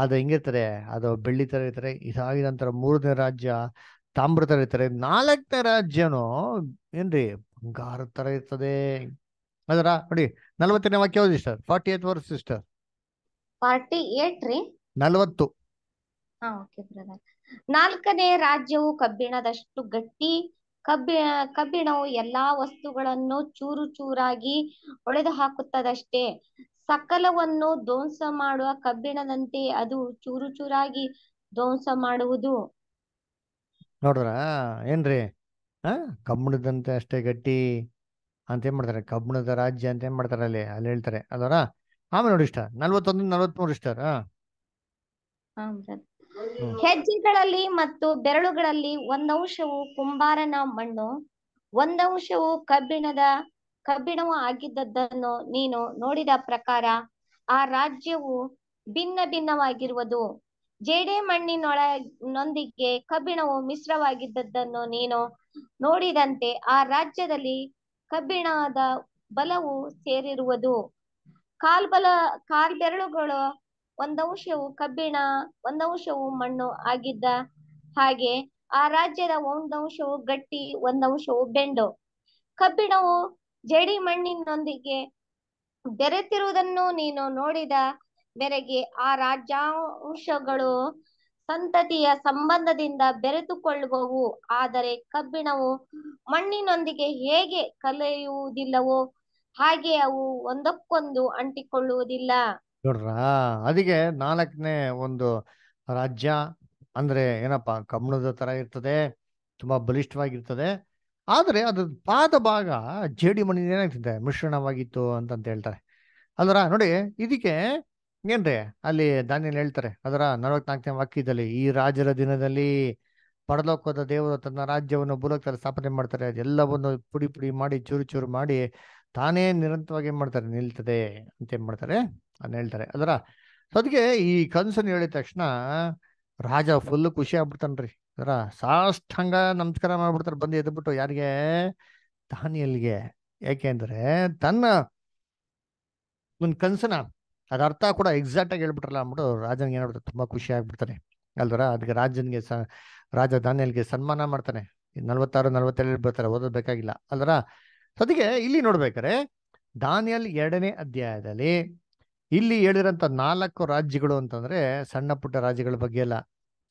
ಅದು ಹೆಂಗಿರ್ತಾರೆ ಅದು ಬೆಳ್ಳಿ ತರ ಇರ್ತಾರೆ ಇದಾಗಿದ ನಂತರ ಮೂರನೇ ರಾಜ್ಯ ತಾಮ್ರ ತರ ಇರ್ತಾರೆ ನಾಲ್ಕನೇ ರಾಜ್ಯನು ಏನ್ರಿ ಬಂಗಾರ ತರ ಇರ್ತದೆ ಅದರ ನೋಡಿ ನಲವತ್ತನೇ ವಾಕ್ಯ ಯಾವ್ದು sister forty eight verse sister forty eight ರೀ ನಲವತ್ತು ನಾಲ್ಕನೇ ರಾಜ್ಯವು ಕಬ್ಬಿಣದಷ್ಟು ಗಟ್ಟಿ ಕಬ್ಬಿ ಕಬ್ಬಿಣವು ಎಲ್ಲಾ ವಸ್ತುಗಳನ್ನು ಚೂರು ಚೂರಾಗಿ ಒಡೆದು ಹಾಕುತ್ತದಷ್ಟೇ ಸಕಲವನ್ನು ಧ್ವಂಸ ಮಾಡುವ ಕಬ್ಬಿಣದಂತೆ ಅದು ಚೂರು ಚೂರಾಗಿ ಧ್ವಂಸ ಮಾಡುವುದು ನೋಡ್ರ ಏನ್ರಿ ಆ ಕಬ್ಬಿಣದಂತೆ ಅಷ್ಟೇ ಗಟ್ಟಿ ಅಂತ ಏನ್ ಮಾಡ್ತಾರೆ ಕಬ್ಬಿಣದ ರಾಜ್ಯ ಅಂತ ಏನ್ ಮಾಡ್ತಾರೆ ಅಲ್ಲಿ ಅಲ್ಲಿ ಹೇಳ್ತಾರೆ ಅದರ ಆಮೇಲೆ ನೋಡಿ ಇಷ್ಟ ನಲ್ವತ್ತೊಂದು ನಲ್ವತ್ಮೂರು ಇಷ್ಟ ಹಾ ಹೆಜ್ಜೆಗಳಲ್ಲಿ ಮತ್ತು ಬೆರಳುಗಳಲ್ಲಿ ಒಂದಂಶವು ಕುಂಬಾರನ ಮಣ್ಣು ಒಂದಂಶವು ಕಬ್ಬಿಣದ ಕಬ್ಬಿಣವು ಆಗಿದ್ದದ್ದನ್ನು ನೀನು ನೋಡಿದ ಪ್ರಕಾರ ಆ ರಾಜ್ಯವು ಭಿನ್ನ ಭಿನ್ನವಾಗಿರುವುದು ಜೇಡೆ ಮಣ್ಣಿನೊಳ ನೊಂದಿಗೆ ಕಬ್ಬಿಣವು ಮಿಶ್ರವಾಗಿದ್ದದ್ದನ್ನು ನೀನು ನೋಡಿದಂತೆ ಆ ರಾಜ್ಯದಲ್ಲಿ ಕಬ್ಬಿಣದ ಬಲವು ಸೇರಿರುವುದು ಕಾಲ್ಬಲ ಕಾಲ್ಬೆರಳುಗಳು ಒಂದಂಶವು ಕಬ್ಬಿಣ ಒಂದಂಶವು ಮಣ್ಣು ಆಗಿದ್ದ ಹಾಗೆ ಆ ರಾಜ್ಯದ ಒಂದಂಶವು ಗಟ್ಟಿ ಒಂದಂಶವು ಬೆಂಡು ಕಬ್ಬಿಣವು ಜಡಿ ಮಣ್ಣಿನೊಂದಿಗೆ ಬೆರೆತಿರುವುದನ್ನು ನೀನು ನೋಡಿದ ಬೆರೆಗೆ ಆ ರಾಜ್ಯಾಂಶಗಳು ಸಂತತಿಯ ಸಂಬಂಧದಿಂದ ಬೆರೆತುಕೊಳ್ಳುವವು ಆದರೆ ಕಬ್ಬಿಣವು ಮಣ್ಣಿನೊಂದಿಗೆ ಹೇಗೆ ಕಲೆಯುವುದಿಲ್ಲವೋ ಹಾಗೆ ಅವು ಒಂದಕ್ಕೊಂದು ಅಂಟಿಕೊಳ್ಳುವುದಿಲ್ಲ ನೋಡ್ರಾ ಅದಕ್ಕೆ ನಾಲ್ಕನೇ ಒಂದು ರಾಜ್ಯ ಅಂದ್ರೆ ಏನಪ್ಪಾ ಕಮ್ಮಣದ ತರ ಇರ್ತದೆ ತುಂಬಾ ಬಲಿಷ್ಠವಾಗಿರ್ತದೆ ಆದ್ರೆ ಅದ್ರ ಪಾದ ಭಾಗ ಜೇಡಿ ಮಣ್ಣಿನ ಏನಾಗ್ತಿದೆ ಮಿಶ್ರಣವಾಗಿತ್ತು ಅಂತಂತ ಹೇಳ್ತಾರೆ ಅದರ ನೋಡಿ ಇದಕ್ಕೆ ಏನ್ರಿ ಅಲ್ಲಿ ದಾನಿಯಲ್ಲಿ ಹೇಳ್ತಾರೆ ಅದರ ನಲವತ್ನಾಲ್ಕನೇ ವಾಕ್ಯದಲ್ಲಿ ಈ ರಾಜರ ದಿನದಲ್ಲಿ ಪರಲೋಕದ ದೇವರು ತನ್ನ ರಾಜ್ಯವನ್ನು ತರ ಸ್ಥಾಪನೆ ಮಾಡ್ತಾರೆ ಅದೆಲ್ಲವನ್ನು ಪುಡಿ ಪುಡಿ ಮಾಡಿ ಚೂರು ಚೂರು ಮಾಡಿ ತಾನೇ ನಿರಂತರವಾಗಿ ಏನ್ ಮಾಡ್ತಾರೆ ನಿಲ್ತದೆ ಅಂತ ಏನ್ ಮಾಡ್ತಾರೆ ಅನ್ ಹೇಳ್ತಾರೆ ಅದರ ಸೊ ಅದಕ್ಕೆ ಈ ಕನ್ಸನ್ ಹೇಳಿದ ತಕ್ಷಣ ರಾಜ ಫುಲ್ ಖುಷಿ ಆಗ್ಬಿಡ್ತಾನ್ರಿ ಅದರ ಹಂಗ ನಮಸ್ಕಾರ ಮಾಡ್ಬಿಡ್ತಾರೆ ಬಂದು ಎದ್ಬಿಟ್ಟು ಯಾರಿಗೆ ದಾನಿಯಲ್ಗೆ ಯಾಕೆಂದ್ರೆ ತನ್ನ ಒಂದು ಕನ್ಸನ ಅದ ಅರ್ಥ ಕೂಡ ಎಕ್ಸಾಕ್ಟ್ ಆಗಿ ಹೇಳ್ಬಿಟ್ರಲ್ಲ ಅಂದ್ಬಿಟ್ಟು ರಾಜನ್ಗೆ ಏನಾಗ್ಬಿಡ್ತಾರೆ ತುಂಬಾ ಖುಷಿ ಆಗ್ಬಿಡ್ತಾನೆ ಅಲ್ದರ ಅದಕ್ಕೆ ರಾಜನ್ಗೆ ಸ ರಾಜ ದಾನಿಯಲ್ಗೆ ಸನ್ಮಾನ ಮಾಡ್ತಾನೆ ನಲ್ವತ್ತಾರು ನಲ್ವತ್ತೇಳು ಬರ್ತಾರೆ ಓದೋದ್ ಬೇಕಾಗಿಲ್ಲ ಅಲ್ದರ ಅದಕ್ಕೆ ಇಲ್ಲಿ ನೋಡ್ಬೇಕಾರೆ ದಾನಿಯಲ್ ಎರಡನೇ ಅಧ್ಯಾಯದಲ್ಲಿ ಇಲ್ಲಿ ಹೇಳಿರೋಂಥ ನಾಲ್ಕು ರಾಜ್ಯಗಳು ಅಂತಂದ್ರೆ ಸಣ್ಣ ಪುಟ್ಟ ರಾಜ್ಯಗಳ ಬಗ್ಗೆ ಅಲ್ಲ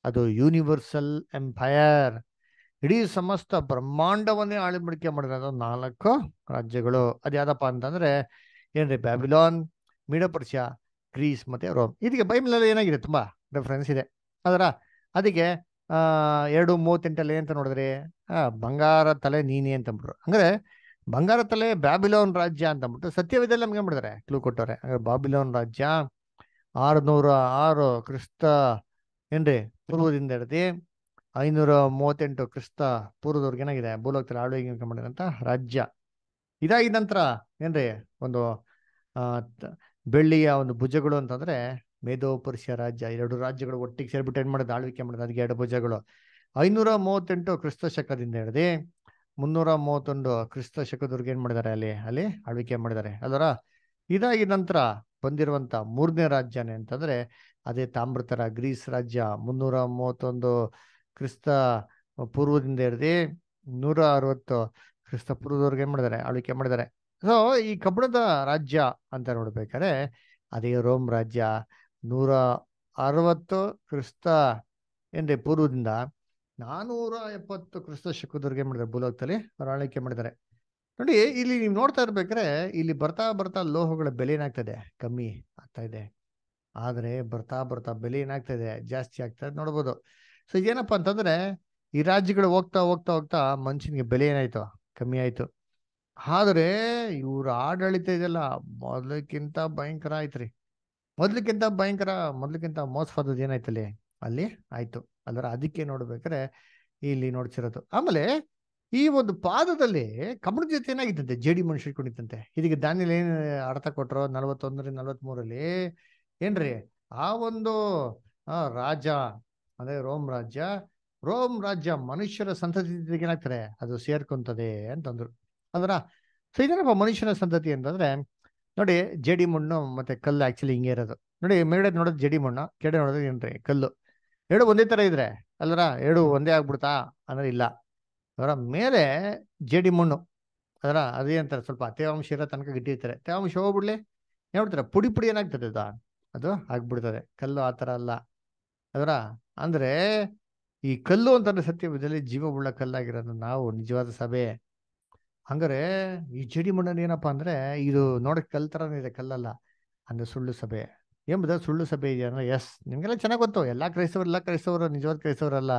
ಅದು ಯೂನಿವರ್ಸಲ್ ಎಂಪೈರ್ ಇಡೀ ಸಮಸ್ತ ಬ್ರಹ್ಮಾಂಡವನ್ನೇ ಆಳಿಮಡಿಕೆ ಮಾಡಿರೋ ನಾಲ್ಕು ರಾಜ್ಯಗಳು ಅದ್ಯಾವುದಪ್ಪ ಅಂತಂದ್ರೆ ಏನ್ರಿ ಬ್ಯಾಬಿಲಾನ್ ಮೀಡಪರ್ಷಿಯಾ ಗ್ರೀಸ್ ಮತ್ತೆ ರೋಮ್ ಇದಕ್ಕೆ ಬೈಬಲಲ್ಲಿ ಏನಾಗಿದೆ ತುಂಬಾ ರೆಫರೆನ್ಸ್ ಇದೆ ಅದರ ಅದಕ್ಕೆ ಎರಡು ಮೂವತ್ತೆಂಟಲ್ಲಿ ಏನಂತ ನೋಡಿದ್ರಿ ಬಂಗಾರ ತಲೆ ನೀನೆ ಅಂತ ಅಂದರೆ ಬಂಗಾರ ತಲೆ ಬ್ಯಾಬಿಲೋನ್ ರಾಜ್ಯ ಅಂತ ಅಂದ್ಬಿಟ್ಟು ನಮ್ಗೆ ಮಾಡಿದಾರೆ ಕ್ಲೂ ಕೊಟ್ಟವ್ರೆ ಬಾಬಿಲೋನ್ ರಾಜ್ಯ ಆರುನೂರ ಆರು ಕ್ರಿಸ್ತ ಏನ್ರಿ ಪೂರ್ವದಿಂದ ಹಿಡ್ದು ಐನೂರ ಮೂವತ್ತೆಂಟು ಕ್ರಿಸ್ತ ಪೂರ್ವದವ್ರಿಗೆ ಏನಾಗಿದೆ ಭೂಲೋಕದಲ್ಲಿ ಆಳ್ವಿಕೆ ಮಾಡಿದಂತ ರಾಜ್ಯ ಇದಾಗಿದ ನಂತರ ಏನ್ರಿ ಒಂದು ಬೆಳ್ಳಿಯ ಒಂದು ಭುಜಗಳು ಅಂತಂದ್ರೆ ಮೇಧೋಪುರುಷ ರಾಜ್ಯ ಎರಡು ರಾಜ್ಯಗಳು ಒಟ್ಟಿಗೆ ಸೇರ್ಬಿಟ್ಟು ಏನ್ ಮಾಡಿದ ಆಳ್ವಿಕೆ ಮಾಡಿದ ಅದಕ್ಕೆ ಎರಡು ಭುಜಗಳು ಐನೂರ ಮೂವತ್ತೆಂಟು ಕ್ರಿಸ್ತ ಶಕದಿಂದ ಹಿಡ್ದು ಮುನ್ನೂರ ಮೂವತ್ತೊಂದು ಕ್ರಿಸ್ತ ಶಕದುರ್ಗ ಏನ್ ಮಾಡಿದ್ದಾರೆ ಅಲ್ಲಿ ಅಲ್ಲಿ ಆಳ್ವಿಕೆ ಮಾಡಿದ್ದಾರೆ ಅದರ ಇದಾಗಿ ನಂತರ ಬಂದಿರುವಂತ ಮೂರನೇ ರಾಜ್ಯನೇ ಅಂತಂದ್ರೆ ಅದೇ ತಾಮ್ರತರ ಗ್ರೀಸ್ ರಾಜ್ಯ ಮುನ್ನೂರ ಮೂವತ್ತೊಂದು ಕ್ರಿಸ್ತ ಪೂರ್ವದಿಂದ ಹಿಡಿದು ನೂರ ಅರವತ್ತು ಕ್ರಿಸ್ತ ಪೂರ್ವದವ್ರಿಗೆ ಏನ್ ಮಾಡಿದ್ದಾರೆ ಆಳ್ವಿಕೆ ಮಾಡಿದ್ದಾರೆ ಸೊ ಈ ಕಬ್ಬಣದ ರಾಜ್ಯ ಅಂತ ನೋಡ್ಬೇಕಾದ್ರೆ ಅದೇ ರೋಮ್ ರಾಜ್ಯ ನೂರ ಅರವತ್ತು ಕ್ರಿಸ್ತ ಏನ್ರಿ ಪೂರ್ವದಿಂದ ನಾನೂರ ಎಪ್ಪತ್ತು ಕ್ರಿಸ್ತ ಶಕುದರ್ಗೆ ಮಾಡಿದ್ದಾರೆ ಭೂಲೋಕದಲ್ಲಿ ಆಳ್ವಿಕೆ ಮಾಡಿದ್ದಾರೆ ನೋಡಿ ಇಲ್ಲಿ ನೀವು ನೋಡ್ತಾ ಇರ್ಬೇಕ್ರೆ ಇಲ್ಲಿ ಬರ್ತಾ ಬರ್ತಾ ಲೋಹಗಳ ಬೆಲೆ ಏನಾಗ್ತದೆ ಕಮ್ಮಿ ಆಗ್ತಾ ಇದೆ ಆದರೆ ಬರ್ತಾ ಬರ್ತಾ ಬೆಲೆ ಏನಾಗ್ತಾ ಇದೆ ಜಾಸ್ತಿ ಆಗ್ತಾ ನೋಡ್ಬೋದು ಸೊ ಏನಪ್ಪ ಅಂತಂದ್ರೆ ಈ ರಾಜ್ಯಗಳು ಹೋಗ್ತಾ ಹೋಗ್ತಾ ಹೋಗ್ತಾ ಮನುಷ್ಯನಿಗೆ ಬೆಲೆ ಏನಾಯ್ತು ಕಮ್ಮಿ ಆಯ್ತು ಆದರೆ ಇವ್ರ ಆಡಳಿತ ಇದೆಲ್ಲ ಮೊದಲಕ್ಕಿಂತ ಭಯಂಕರ ಆಯ್ತ್ರಿ ಮೊದಲಕ್ಕಿಂತ ಭಯಂಕರ ಮೊದ್ಲಕ್ಕಿಂತ ಮೋಸವಾದದ್ದು ಏನಾಯ್ತಲ್ಲಿ ಅಲ್ಲಿ ಆಯ್ತು ಅಂದ್ರೆ ಅದಕ್ಕೆ ನೋಡ್ಬೇಕಾದ್ರೆ ಇಲ್ಲಿ ನೋಡ್ತಿರೋದು ಆಮೇಲೆ ಈ ಒಂದು ಪಾದದಲ್ಲಿ ಕಮಲ ಜೊತೆ ಏನಾಗಿದ್ದಂತೆ ಜೇಡಿ ಮನುಷ್ಯ ಕುಣಿತಂತೆ ಇದಕ್ಕೆ ದಾನಿಲ್ ಏನು ಅರ್ಥ ಕೊಟ್ಟರು ನಲ್ವತ್ ಮೂರಲ್ಲಿ ಏನ್ರಿ ಆ ಒಂದು ರಾಜ ಅಂದ್ರೆ ರೋಮ್ ರಾಜ್ಯ ರೋಮ್ ರಾಜ್ಯ ಮನುಷ್ಯರ ಸಂತತಿ ಏನಾಗ್ತಾರೆ ಅದು ಸೇರ್ಕೊಂತದೆ ಅಂತಂದ್ರು ಅಂದ್ರ ಸೊ ಇದೇನಪ್ಪ ಮನುಷ್ಯನ ಸಂತತಿ ಅಂತಂದ್ರೆ ನೋಡಿ ಜೇಡಿ ಮಣ್ಣು ಮತ್ತೆ ಕಲ್ಲು ಆಕ್ಚುಲಿ ಹಿಂಗೆ ಇರೋದು ನೋಡಿ ಮೇಡ ನೋಡೋದು ಜೇಡಿ ಮಣ್ಣು ಕೆಡ ನೋಡೋದು ಏನ್ರಿ ಕಲ್ಲು ಎರಡು ಒಂದೇ ಥರ ಇದ್ರೆ ಅಲ್ಲರ ಎರಡು ಒಂದೇ ಆಗ್ಬಿಡ್ತಾ ಅಂದ್ರೆ ಇಲ್ಲ ಅದರ ಮೇಲೆ ಜೇಡಿ ಮಣ್ಣು ಅದರ ಅದೇ ಸ್ವಲ್ಪ ತೇವಾಂಶ ಇರೋ ತನಕ ಗಿಟ್ಟಿರ್ತಾರೆ ತೇವಾಂಶ ಹೋಗ್ಬಿಡ್ಲಿ ನೋಡ್ತಾರೆ ಪುಡಿ ಪುಡಿ ಏನಾಗ್ತದೆ ಅದು ಆಗ್ಬಿಡ್ತದೆ ಕಲ್ಲು ಆ ಥರ ಅಲ್ಲ ಅದರ ಅಂದರೆ ಈ ಕಲ್ಲು ಅಂತಂದ್ರೆ ಜೀವ ಜೀವವುಳ್ಳ ಕಲ್ಲಾಗಿರೋದು ನಾವು ನಿಜವಾದ ಸಭೆ ಹಂಗಾರೆ ಈ ಜೇಡಿ ಮಣ್ಣಲ್ಲಿ ಏನಪ್ಪಾ ಅಂದರೆ ಇದು ನೋಡಕ್ ಕಲ್ ಥರನೇ ಇದೆ ಕಲ್ಲಲ್ಲ ಅಂದರೆ ಸುಳ್ಳು ಸಭೆ ಎಂಬುದ ಸುಳ್ಳು ಸಭೆ ಇದೆ ಅಂದರೆ ಎಸ್ ನಿಮಗೆಲ್ಲ ಚೆನ್ನಾಗಿ ಗೊತ್ತು ಎಲ್ಲ ಕ್ರೈಸ್ತವರೆಲ್ಲ ಕ್ರೈಸ್ತವರು ನಿಜವಾದ ಕ್ರೈಸ್ತವರಲ್ಲ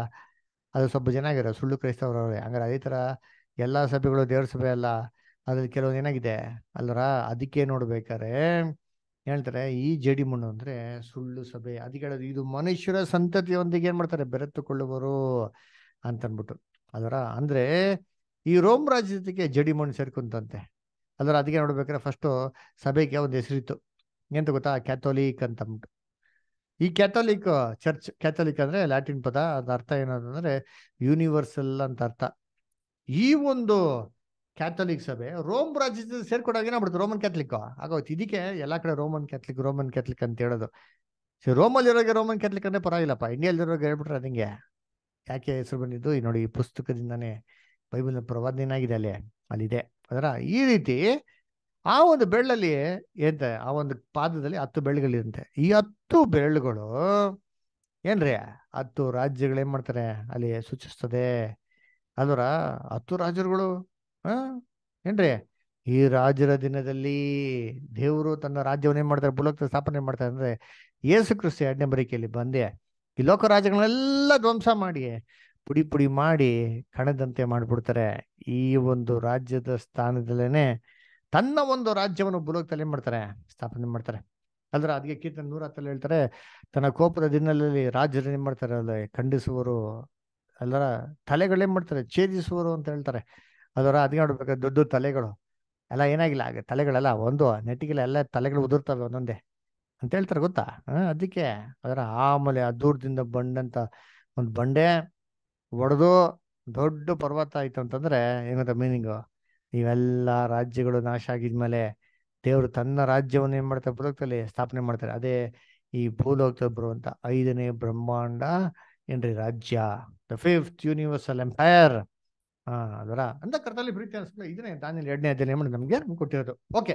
ಅದು ಸ್ವಲ್ಪ ಚೆನ್ನಾಗಿರೋ ಸುಳ್ಳು ಕ್ರೈಸ್ತವರವ್ರೆ ಹಂಗಾರೆ ಅದೇ ಥರ ಎಲ್ಲ ಸಭೆಗಳು ದೇವ್ರ ಸಭೆ ಅಲ್ಲ ಅದ್ರಲ್ಲಿ ಕೆಲವೊಂದು ಏನಾಗಿದೆ ಅಲ್ಲರ ಅದಕ್ಕೆ ನೋಡ್ಬೇಕಾರೆ ಹೇಳ್ತಾರೆ ಈ ಜಡಿ ಮಣ್ಣು ಅಂದರೆ ಸುಳ್ಳು ಸಭೆ ಅದಕ್ಕೆ ಹೇಳೋದು ಇದು ಮನುಷ್ಯರ ಸಂತತಿಯೊಂದಿಗೆ ಏನು ಮಾಡ್ತಾರೆ ಬೆರೆತುಕೊಳ್ಳುವರು ಅಂತನ್ಬಿಟ್ಟು ಅದರ ಅಂದರೆ ಈ ರೋಮ್ ರಾಜ್ಯದಕ್ಕೆ ಜಡಿ ಮಣ್ಣು ಸೇರ್ಕೊಂತಂತೆ ಅದರ ಅದಕ್ಕೆ ನೋಡ್ಬೇಕಾರೆ ಫಸ್ಟು ಸಭೆಗೆ ಒಂದು ಹೆಸರಿತ್ತು ಏನಂತ ಗೊತ್ತಾ ಕ್ಯಾಥೋಲಿಕ್ ಅಂತ ಅಂದ್ಬಿಟ್ಟು ಈ ಕ್ಯಾಥೋಲಿಕ್ ಚರ್ಚ್ ಕ್ಯಾಥೋಲಿಕ್ ಅಂದ್ರೆ ಲ್ಯಾಟಿನ್ ಪದ ಅದ ಅರ್ಥ ಏನದು ಅಂದ್ರೆ ಯೂನಿವರ್ಸಲ್ ಅಂತ ಅರ್ಥ ಈ ಒಂದು ಕ್ಯಾಥೋಲಿಕ್ ಸಭೆ ರೋಮ್ ರಾಜ್ಯದ ಸೇರ್ಕೊಂಡಾಗ ಏನಾಗ್ಬಿಡ್ತು ರೋಮನ್ ಕ್ಯಾಥಲಿಕ್ ಆಗೋಯ್ತು ಇದಕ್ಕೆ ಎಲ್ಲಾ ಕಡೆ ರೋಮನ್ ಕ್ಯಾಥಲಿಕ್ ರೋಮನ್ ಕ್ಯಾಥಲಿಕ್ ಅಂತ ಹೇಳೋದು ಸೊ ಇರೋಗೆ ರೋಮನ್ ಕ್ಯಾಥಲಿಕ್ ಅಂದ್ರೆ ಪರವಾಗಿಲ್ಲಪ್ಪ ಇಂಡಿಯಾದಲ್ಲಿರೋಗೆ ಹೇಳ್ಬಿಟ್ರೆ ಅದಂಗೆ ಯಾಕೆ ಹೆಸರು ಬಂದಿದ್ದು ಈ ನೋಡಿ ಈ ಪುಸ್ತಕದಿಂದಾನೇ ಬೈಬಲ್ನ ಪ್ರವಾದನೇನಾಗಿದೆ ಅಲ್ಲಿ ಅಲ್ಲಿದೆ ಅದರ ಈ ರೀತಿ ಆ ಒಂದು ಬೆಳ್ಳಲ್ಲಿ ಎಂತ ಆ ಒಂದು ಪಾದದಲ್ಲಿ ಹತ್ತು ಬೆಳ್ಳುಗಳಿರಂತೆ ಈ ಹತ್ತು ಬೆರಳುಗಳು ಏನ್ರಿ ಹತ್ತು ರಾಜ್ಯಗಳು ಏನ್ ಮಾಡ್ತಾರೆ ಅಲ್ಲಿ ಸೂಚಿಸ್ತದೆ ಅದರ ಹತ್ತು ರಾಜರುಗಳು ಹ ಏನ್ರಿ ಈ ರಾಜರ ದಿನದಲ್ಲಿ ದೇವರು ತನ್ನ ರಾಜ್ಯವನ್ನು ಏನ್ ಮಾಡ್ತಾರೆ ಭೂಲೋಕದ ಸ್ಥಾಪನೆ ಮಾಡ್ತಾರೆ ಅಂದ್ರೆ ಯೇಸು ಕೃಷಿ ಎರಡನೇ ಬಂದೆ ಈ ಲೋಕ ರಾಜ್ಯಗಳನ್ನೆಲ್ಲ ಧ್ವಂಸ ಮಾಡಿ ಪುಡಿ ಪುಡಿ ಮಾಡಿ ಕಣದಂತೆ ಮಾಡ್ಬಿಡ್ತಾರೆ ಈ ಒಂದು ರಾಜ್ಯದ ಸ್ಥಾನದಲ್ಲೇನೆ ತನ್ನ ಒಂದು ರಾಜ್ಯವನ್ನು ಭೂಲೋಕದಲ್ಲಿ ಏನ್ ಮಾಡ್ತಾರೆ ಸ್ಥಾಪನೆ ಮಾಡ್ತಾರೆ ಅಲ್ರ ಅದಕ್ಕೆ ಕೀರ್ತನ ನೂರ ಹತ್ತಲ್ಲಿ ಹೇಳ್ತಾರೆ ತನ್ನ ಕೋಪದ ದಿನದಲ್ಲಿ ರಾಜ್ಯ ಏನ್ ಮಾಡ್ತಾರೆ ಅಲ್ಲಿ ಖಂಡಿಸುವರು ಅಲ್ಲರ ಏನ್ ಮಾಡ್ತಾರೆ ಛೇದಿಸುವರು ಅಂತ ಹೇಳ್ತಾರೆ ಅದರ ಅದಕ್ಕೆ ನೋಡ್ಬೇಕು ದೊಡ್ಡ ತಲೆಗಳು ಎಲ್ಲ ಏನಾಗಿಲ್ಲ ಆಗ ತಲೆಗಳೆಲ್ಲ ಒಂದು ನೆಟ್ಟಿಗೆಲ್ಲ ಎಲ್ಲ ತಲೆಗಳು ಉದುರ್ತವೆ ಒಂದೊಂದೇ ಅಂತ ಹೇಳ್ತಾರೆ ಗೊತ್ತಾ ಅದಕ್ಕೆ ಅದರ ಆಮೇಲೆ ಅದೂರದಿಂದ ದೂರದಿಂದ ಬಂಡಂತ ಒಂದು ಬಂಡೆ ಒಡೆದು ದೊಡ್ಡ ಪರ್ವತ ಆಯ್ತು ಅಂತಂದ್ರೆ ಏನಂತ ಮೀನಿಂಗು ಇವೆಲ್ಲ ರಾಜ್ಯಗಳು ನಾಶ ಆಗಿದ್ಮೇಲೆ ದೇವರು ತನ್ನ ರಾಜ್ಯವನ್ನು ಏನ್ ಮಾಡ್ತಾರೆ ಸ್ಥಾಪನೆ ಮಾಡ್ತಾರೆ ಅದೇ ಈ ಭೂಲೋಕದ ಬರುವಂತ ಐದನೇ ಬ್ರಹ್ಮಾಂಡ ಏನ್ರಿ ರಾಜ್ಯ ದ ಫಿಫ್ತ್ ಯೂನಿವರ್ಸಲ್ ಎಂಪೈರ್ ಹಾ ಅದರ ಅಂತ ಕರ್ತಲ್ಲಿ ಪ್ರೀತಿ ಅನ್ಸುತ್ತೆ ಇದನ್ನೇ ದಾನಿಯಲ್ ಎರಡನೇ ಅಧ್ಯಾಯ ಮಾಡಿ ನಮ್ಗೆ ಕೊಟ್ಟಿರೋದು ಓಕೆ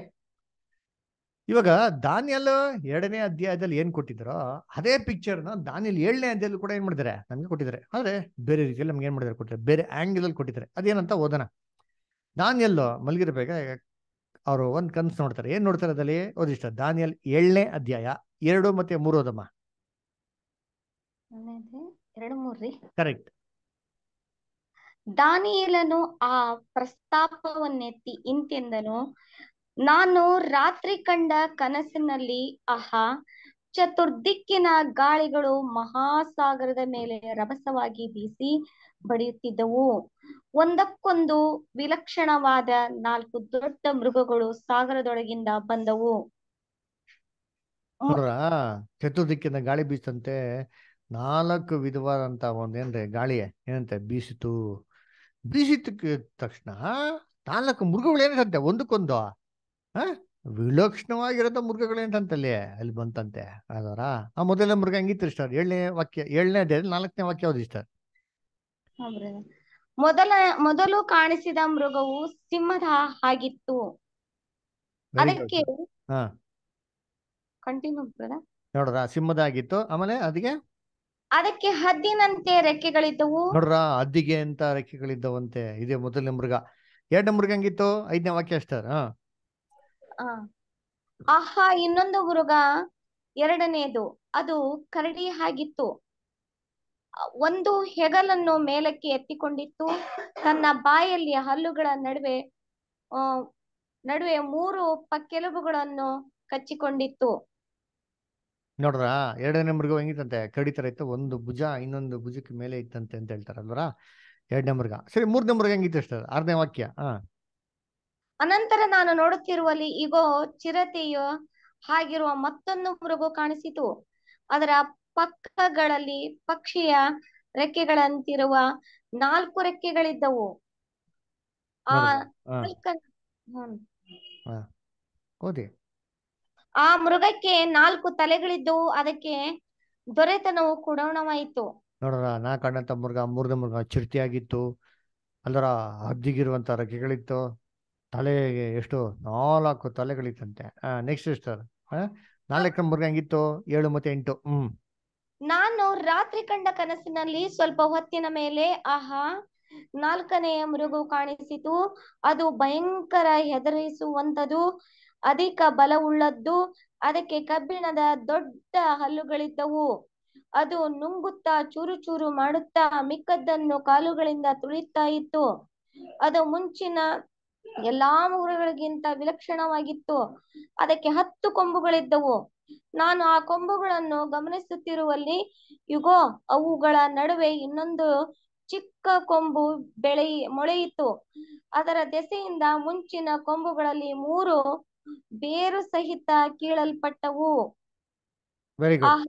ಇವಾಗ ದಾನಿಯಲ್ ಎರಡನೇ ಅಧ್ಯಾಯದಲ್ಲಿ ಏನ್ ಕೊಟ್ಟಿದ್ರೋ ಅದೇ ಪಿಕ್ಚರ್ನ ದಾನಿಲ್ ಏಳನೇ ಅಧ್ಯಾಯದಲ್ಲಿ ಕೂಡ ಏನ್ ಮಾಡಿದ್ದಾರೆ ನಮ್ಗೆ ಕೊಟ್ಟಿದ್ದಾರೆ ಆದ್ರೆ ಬೇರೆ ರೀತಿಯಲ್ಲಿ ನಮ್ಗೆ ಏನ್ ಮಾಡಿದ್ದಾರೆ ಕೊಟ್ಟಿದ್ದಾರೆ ಬೇರೆ ಆಂಗಲ್ ಕೊಟ್ಟಿದ್ದಾರೆ ಅದೇನಂತ ಓದೋಣ ದಾನಿಯಲ್ಲೋ ಎಲ್ಲೋ ಮಲಗಿರ್ಬೇಕ ಅವರು ಒಂದು ಕನಸು ನೋಡ್ತಾರೆ ಏನು ನೋಡ್ತಾರೆ ಅದರಲ್ಲಿ ಓದಿಷ್ಟ ದಾನಿಯಲ್ ಏಳನೇ ಅಧ್ಯಾಯ ಎರಡು ಮತ್ತೆ ಮೂರು ಓದಮ್ಮ ಕರೆಕ್ಟ್ ದಾನಿಯೇಲನು ಆ ಪ್ರಸ್ತಾಪವನ್ನೆತ್ತಿ ಇಂತೆಂದನು ನಾನು ರಾತ್ರಿ ಕಂಡ ಕನಸಿನಲ್ಲಿ ಆಹಾ ಚತುರ್ದಿಕ್ಕಿನ ಗಾಳಿಗಳು ಮಹಾಸಾಗರದ ಮೇಲೆ ರಭಸವಾಗಿ ಬೀಸಿ ಬಡಿಯುತ್ತಿದ್ದವು ಒಂದಕ್ಕೊಂದು ವಿಲಕ್ಷಣವಾದ ನಾಲ್ಕು ದೊಡ್ಡ ಮೃಗಗಳು ಸಾಗರದೊಳಗಿಂದ ಬಂದವು ಚತುರ್ದಿಕ್ಕಿಂದ ಗಾಳಿ ಬೀಸಂತೆ ನಾಲ್ಕು ವಿಧವಾದಂತ ಒಂದೇನ್ರಿ ಗಾಳಿ ಏನಂತೆ ಬೀಸಿತು ಬೀಸಿತ ತಕ್ಷಣ ನಾಲ್ಕು ಮೃಗಗಳು ಏನಂತೆ ಒಂದಕ್ಕೊಂದು ಹ ಮೃಗಗಳು ಏನಂತಲ್ಲಿ ಅಲ್ಲಿ ಬಂತಂತೆ ಅದರ ಆ ಮೊದಲನೇ ಮೃಗ ಹೆಂಗಿತ್ತು ಇಷ್ಟ ಏಳನೇ ವಾಕ್ಯ ಏಳನೇ ನಾಲ್ಕನೇ ವಾಕ್ಯ ಇಷ್ಟ ಮೊದಲ ಮೊದಲು ಕಾಣಿಸಿದ ಮೃಗವು ಸಿಂಹದ ಆಗಿತ್ತು ಅದಕ್ಕೆ ನೋಡ್ರ ಸಿಂಹದ ಆಗಿತ್ತು ಆಮೇಲೆ ಅದಕ್ಕೆ ಅದಕ್ಕೆ ಹದ್ದಿನಂತೆ ರೆಕ್ಕೆಗಳಿದ್ದವು ನೋಡ್ರ ಹದ್ದಿಗೆ ಅಂತ ರೆಕ್ಕೆಗಳಿದ್ದವಂತೆ ಇದೆ ಮೊದಲನೇ ಮೃಗ ಎರಡನೇ ಮೃಗ ಹಂಗಿತ್ತು ಐದನೇ ವಾಕ್ಯ ಅಷ್ಟ ಆಹಾ ಇನ್ನೊಂದು ಮೃಗ ಎರಡನೇದು ಅದು ಕರಡಿ ಆಗಿತ್ತು ಒಂದು ಹೆಗಲನ್ನು ಮೇಲಕ್ಕೆ ಎತ್ತಿಕೊಂಡಿತ್ತು ತನ್ನ ಬಾಯಲ್ಲಿ ಹಲ್ಲುಗಳ ನಡುವೆ ನಡುವೆ ಮೂರು ಪಕ್ಕೆಲುಬುಗಳನ್ನು ಕಚ್ಚಿಕೊಂಡಿತ್ತು ನೋಡ್ರಾ ಎರಡನೇ ಮೃಗ ಹೆಂಗಿತ್ತಂತೆ ಕಡಿತರ ಇತ್ತು ಒಂದು ಭುಜ ಇನ್ನೊಂದು ಭುಜಕ್ಕೆ ಮೇಲೆ ಇತ್ತಂತೆ ಅಂತ ಹೇಳ್ತಾರಲ್ವರ ಎರಡನೇ ಮೃಗ ಸರಿ ಮೂರನೇ ಮೃಗ ಹೆಂಗಿತ್ತು ಅಷ್ಟೇ ಆರನೇ ವಾಕ್ಯ ಅನಂತರ ನಾನು ನೋಡುತ್ತಿರುವಲ್ಲಿ ಈಗೋ ಚಿರತೆಯು ಹಾಗಿರುವ ಮತ್ತೊಂದು ಮೃಗು ಕಾಣಿಸಿತು ಅದರ ಪಕ್ಕಗಳಲ್ಲಿ ಪಕ್ಷಿಯ ರೆಕ್ಕೆಗಳಂತಿರುವ ನಾಲ್ಕು ರೆಕ್ಕೆಗಳಿದ್ದವು ಆ ಆ ಮೃಗಕ್ಕೆ ನಾಲ್ಕು ತಲೆಗಳಿದ್ದವು ಅದಕ್ಕೆ ದೊರೆತನವು ಕೊಡೋಣವಾಯಿತು ನೋಡ್ರ ನಾ ಕಂಡಂತ ಮೃಗ ಮುರಿದ ಮೃಗ ಚಿರ್ತಿಯಾಗಿತ್ತು ಅದರ ಹದ್ದಿಗಿರುವಂತ ರೆಕ್ಕೆಗಳಿತ್ತು ತಲೆಗೆ ಎಷ್ಟು ನಾಲ್ಕು ತಲೆಗಳಿತ್ತಂತೆ ನೆಕ್ಸ್ಟ್ ಸಿಸ್ಟರ್ ನಾಲ್ಕು ಮೃಗ ಹಂಗಿತ್ತು ಏಳು ಮತ್ತೆ ಎಂಟು ಹ್ಮ್ ನಾನು ರಾತ್ರಿ ಕಂಡ ಕನಸಿನಲ್ಲಿ ಸ್ವಲ್ಪ ಹೊತ್ತಿನ ಮೇಲೆ ಆಹಾ ನಾಲ್ಕನೆಯ ಮೃಗು ಕಾಣಿಸಿತು ಅದು ಭಯಂಕರ ಹೆದರಿಸುವಂತದು ಅಧಿಕ ಬಲವುಳ್ಳದ್ದು ಅದಕ್ಕೆ ಕಬ್ಬಿಣದ ದೊಡ್ಡ ಹಲ್ಲುಗಳಿದ್ದವು ಅದು ನುಂಗುತ್ತಾ ಚೂರು ಚೂರು ಮಾಡುತ್ತಾ ಮಿಕ್ಕದ್ದನ್ನು ಕಾಲುಗಳಿಂದ ತುಳಿತಾ ಇತ್ತು ಅದು ಮುಂಚಿನ ಎಲ್ಲಾ ಮೃಗಗಳಿಗಿಂತ ವಿಲಕ್ಷಣವಾಗಿತ್ತು ಅದಕ್ಕೆ ಹತ್ತು ಕೊಂಬುಗಳಿದ್ದವು ನಾನು ಆ ಕೊಂಬುಗಳನ್ನು ಗಮನಿಸುತ್ತಿರುವಲ್ಲಿ ಯುಗೋ ಅವುಗಳ ನಡುವೆ ಇನ್ನೊಂದು ಚಿಕ್ಕ ಕೊಂಬು ಬೆಳೆಯ ಮೊಳೆಯಿತು ಅದರ ದೆಸೆಯಿಂದ ಮುಂಚಿನ ಕೊಂಬುಗಳಲ್ಲಿ ಮೂರು ಬೇರು ಸಹಿತ ಕೀಳಲ್ಪಟ್ಟವು ವೆರಿ ಗುಡ್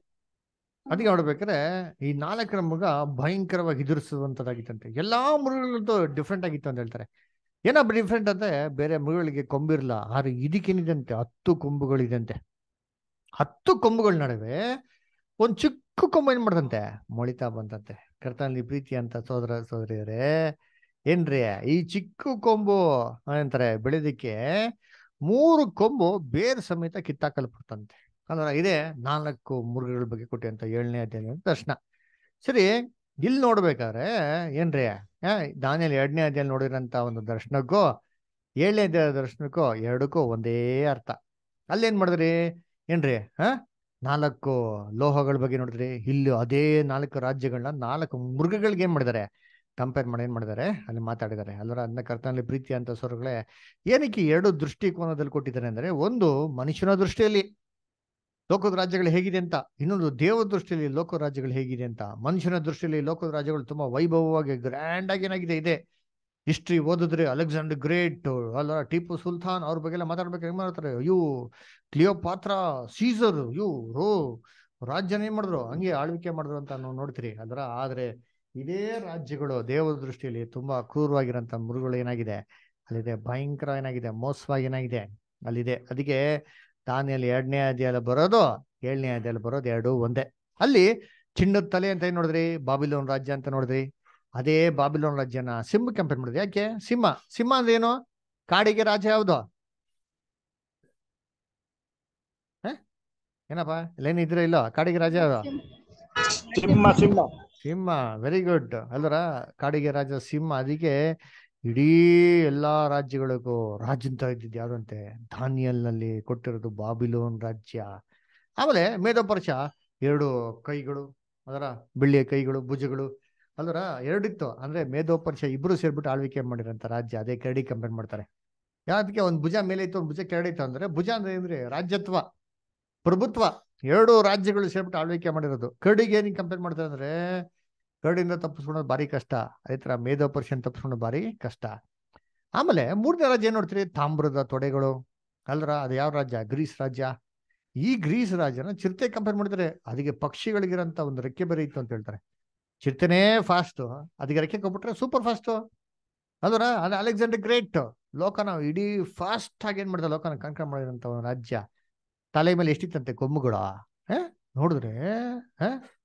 ಅದಕ್ಕೆ ನೋಡ್ಬೇಕಾದ್ರೆ ಈ ನಾಲ್ಕರ ಮೃಗ ಭಯಂಕರವಾಗಿ ಎದುರಿಸುವಂತದ್ದಾಗಿತ್ತಂತೆ ಎಲ್ಲಾ ಮೃಗಗಳದ್ದು ಡಿಫ್ರೆಂಟ್ ಆಗಿತ್ತು ಅಂತ ಹೇಳ್ತಾರೆ ಏನಪ್ಪ ಡಿಫ್ರೆಂಟ್ ಅಂದ್ರೆ ಬೇರೆ ಮೃಗಗಳಿಗೆ ಕೊಂಬಿರಲ್ಲ ಆದ್ರೆ ಇದಕ್ಕೇನಿದಂತೆ ಹತ್ತು ಕೊಂಬುಗಳಿದಂತೆ ಹತ್ತು ಕೊಂಬುಗಳ ನಡುವೆ ಒಂದು ಚಿಕ್ಕ ಕೊಂಬು ಏನ್ ಮಾಡ್ದಂತೆ ಮೊಳಿತಾ ಬಂತಂತೆ ಕರ್ತನಲ್ಲಿ ಪ್ರೀತಿ ಅಂತ ಸೋದರ ಸೋದರಿಯರೇ ಏನ್ರಿ ಈ ಚಿಕ್ಕ ಕೊಂಬು ಅಂತಾರೆ ಬೆಳೆದಿಕ್ಕೆ ಮೂರು ಕೊಂಬು ಬೇರೆ ಸಮೇತ ಕಿತ್ತಾಕಲ್ಪಡ್ತಂತೆ ಅಂದ್ರೆ ಇದೇ ನಾಲ್ಕು ಮುರುಗಗಳ ಬಗ್ಗೆ ಕೊಟ್ಟಿ ಅಂತ ಏಳನೇ ಅಧ್ಯಾಯ ದರ್ಶನ ಸರಿ ಇಲ್ಲಿ ನೋಡ್ಬೇಕಾದ್ರೆ ಏನ್ರಿ ದಾನಿಯಲ್ಲಿ ಎರಡನೇ ಅಧ್ಯಯನ ನೋಡಿರಂತ ಒಂದು ದರ್ಶನಕ್ಕೂ ಏಳನೇ ಅಧ್ಯಯನ ದರ್ಶನಕ್ಕೂ ಎರಡಕ್ಕೂ ಒಂದೇ ಅರ್ಥ ಅಲ್ಲೇನ್ ಮಾಡಿದ್ರಿ ಏನ್ರಿ ಹ ನಾಲ್ಕು ಲೋಹಗಳ ಬಗ್ಗೆ ನೋಡಿದ್ರಿ ಇಲ್ಲಿ ಅದೇ ನಾಲ್ಕು ರಾಜ್ಯಗಳನ್ನ ನಾಲ್ಕು ಮೃಗಗಳಿಗೆ ಏನ್ ಮಾಡಿದ್ದಾರೆ ಕಂಪೇರ್ ಮಾಡಿ ಏನ್ ಮಾಡಿದ್ದಾರೆ ಅಲ್ಲಿ ಮಾತಾಡಿದ್ದಾರೆ ಅಲ್ಲರ ಅದನ್ನ ಕರ್ತನಲ್ಲಿ ಪ್ರೀತಿ ಅಂತ ಸ್ವರುಗಳೇ ಏನಕ್ಕೆ ಎರಡು ದೃಷ್ಟಿಕೋನದಲ್ಲಿ ಕೊಟ್ಟಿದ್ದಾರೆ ಅಂದ್ರೆ ಒಂದು ಮನುಷ್ಯನ ದೃಷ್ಟಿಯಲ್ಲಿ ಲೋಕದ ರಾಜ್ಯಗಳು ಹೇಗಿದೆ ಅಂತ ಇನ್ನೊಂದು ದೇವ ದೃಷ್ಟಿಯಲ್ಲಿ ಲೋಕ ರಾಜ್ಯಗಳು ಹೇಗಿದೆ ಅಂತ ಮನುಷ್ಯನ ದೃಷ್ಟಿಯಲ್ಲಿ ಲೋಕದ ರಾಜ್ಯಗಳು ತುಂಬಾ ವೈಭವವಾಗಿ ಗ್ರ್ಯಾಂಡ್ ಆಗಿ ಏನಾಗಿದೆ ಇದೆ ಹಿಸ್ಟ್ರಿ ಓದಿದ್ರೆ ಅಲೆಕ್ಸಾಂಡರ್ ಗ್ರೇಟ್ ಅಲ್ಲ ಟಿಪ್ಪು ಸುಲ್ತಾನ್ ಅವ್ರ ಬಗ್ಗೆ ಎಲ್ಲ ಮಾತಾಡ್ಬೇಕು ಹೆಂಗ್ ಮಾಡ್ತಾರೆ ಇವು ಕ್ಲಿಯೋ ಪಾತ್ರ ಸೀಸರ್ ಯು ರೋ ರಾಜ್ಯನ ಏನ್ ಮಾಡಿದ್ರು ಹಂಗೆ ಆಳ್ವಿಕೆ ಮಾಡಿದ್ರು ಅಂತ ನಾವು ನೋಡ್ತೀರಿ ಅದರ ಆದ್ರೆ ಇದೇ ರಾಜ್ಯಗಳು ದೇವರ ದೃಷ್ಟಿಯಲ್ಲಿ ತುಂಬಾ ಕ್ರೂರವಾಗಿರೋಂಥ ಮುರುಗಳು ಏನಾಗಿದೆ ಅಲ್ಲಿದೆ ಭಯಂಕರ ಏನಾಗಿದೆ ಮೋಸವಾಗಿ ಏನಾಗಿದೆ ಅಲ್ಲಿದೆ ಅದಕ್ಕೆ ದಾನಿಯಲ್ಲಿ ಎರಡನೇ ಅಧ್ಯಾಯ ಬರೋದು ಏಳನೇ ಅಧ್ಯಾಯ ಬರೋದು ಎರಡು ಒಂದೇ ಅಲ್ಲಿ ಚಿನ್ನದ ತಲೆ ಅಂತ ಏನ್ ನೋಡಿದ್ರಿ ಬಾಬಿಲೋನ್ ರಾಜ್ಯ ಅಂತ ನೋಡಿದ್ರಿ ಅದೇ ಬಾಬಿಲೋನ್ ರಾಜ್ಯನ ಸಿಂಹ ಕಂಪೇರ್ ಮಾಡಿದ್ರು ಯಾಕೆ ಸಿಂಹ ಸಿಂಹ ಅಂದ್ರೆ ಏನು ಕಾಡಿಗೆ ರಾಜ ಯಾವುದು ಏನಪ್ಪ ಇಲ್ಲೇನು ಇದ್ರೆ ಇಲ್ಲ ಕಾಡಿಗೆ ರಾಜ ಯಾವ್ದು ಸಿಂಹ ಸಿಂಹ ಸಿಂಹ ವೆರಿ ಗುಡ್ ಅಲ್ದರ ಕಾಡಿಗೆ ರಾಜ ಸಿಂಹ ಅದಕ್ಕೆ ಇಡೀ ಎಲ್ಲಾ ರಾಜ್ಯಗಳಿಗೂ ರಾಜ್ಯಂತ ಇದ್ದಿದ್ದು ಯಾವ್ದಂತೆ ಧಾನ್ಯಲ್ ನಲ್ಲಿ ಕೊಟ್ಟಿರೋದು ಬಾಬಿಲೋನ್ ರಾಜ್ಯ ಆಮೇಲೆ ಮೇಧೋಪರ್ಷ ಎರಡು ಕೈಗಳು ಅದರ ಬೆಳ್ಳಿಯ ಕೈಗಳು ಭುಜಗಳು ಅಲ್ವರ ಎರಡಿತ್ತು ಅಂದ್ರೆ ಮೇಧೋಪರ್ಷ ಇಬ್ರು ಸೇರ್ಬಿಟ್ಟು ಆಳ್ವಿಕೆ ಮಾಡಿರಂತ ರಾಜ್ಯ ಅದೇ ಕೆರಡಿ ಕಂಪೇರ್ ಮಾಡ್ತಾರೆ ಯಾವ್ದಕ್ಕೆ ಒಂದು ಭುಜ ಮೇಲೆ ಇತ್ತು ಒಂದು ಭುಜ ಕೆರಡಿ ಇತ್ತು ಅಂದ್ರೆ ಭುಜ ಅಂದ್ರೆ ಏನ್ರಿ ರಾಜ್ಯತ್ವ ಪ್ರಭುತ್ವ ಎರಡು ರಾಜ್ಯಗಳು ಸೇರ್ಬಿಟ್ಟು ಆಳ್ವಿಕೆ ಮಾಡಿರೋದು ಕರ್ಡಿಗೆ ಏನಿಗೆ ಕಂಪೇರ್ ಮಾಡ್ತಾರೆ ಅಂದ್ರೆ ಕರ್ಡಿಂದ ತಪ್ಪಿಸ್ಕೊಳೋದು ಭಾರಿ ಕಷ್ಟ ಅದೇ ತರ ಮೇಧೋಪರ್ಷನ್ ತಪ್ಪಿಸ್ಕೊಳೋದು ಭಾರಿ ಕಷ್ಟ ಆಮೇಲೆ ಮೂರನೇ ರಾಜ್ಯ ಏನ್ ನೋಡ್ತೀರಿ ತಾಮ್ರದ ತೊಡೆಗಳು ಅಲ್ರ ಅದು ಯಾವ ರಾಜ್ಯ ಗ್ರೀಸ್ ರಾಜ್ಯ ಈ ಗ್ರೀಸ್ ರಾಜ್ಯನ ಚಿರತೆ ಕಂಪೇರ್ ಮಾಡ್ತಾರೆ ಅದಕ್ಕೆ ಪಕ್ಷಿಗಳಿಗಿರಂತ ಒಂದು ರೆಕ್ಕೆ ಬೇರೆ ಇತ್ತು ಅಂತ ಹೇಳ್ತಾರೆ ಚಿರ್ತನೆ ಫಾಸ್ಟು ಅದಕ್ಕೆ ರೆಕ್ಕೆ ಕೊಟ್ಬಿಟ್ರೆ ಸೂಪರ್ ಫಾಸ್ಟು ಅದರ ಅದು ಅಲೆಕ್ಸಾಂಡರ್ ಗ್ರೇಟ್ ಲೋಕನ ಇಡೀ ಫಾಸ್ಟ್ ಆಗಿ ಏನ್ ಮಾಡ್ತಾರೆ ಲೋಕನ ಕಂಕಣ ಒಂದು ರಾಜ್ಯ ತಲೆ ಮೇಲೆ ಎಷ್ಟಿತ್ತಂತೆ ಕೊಮ್ಮುಗಳು ನೋಡಿದ್ರೆ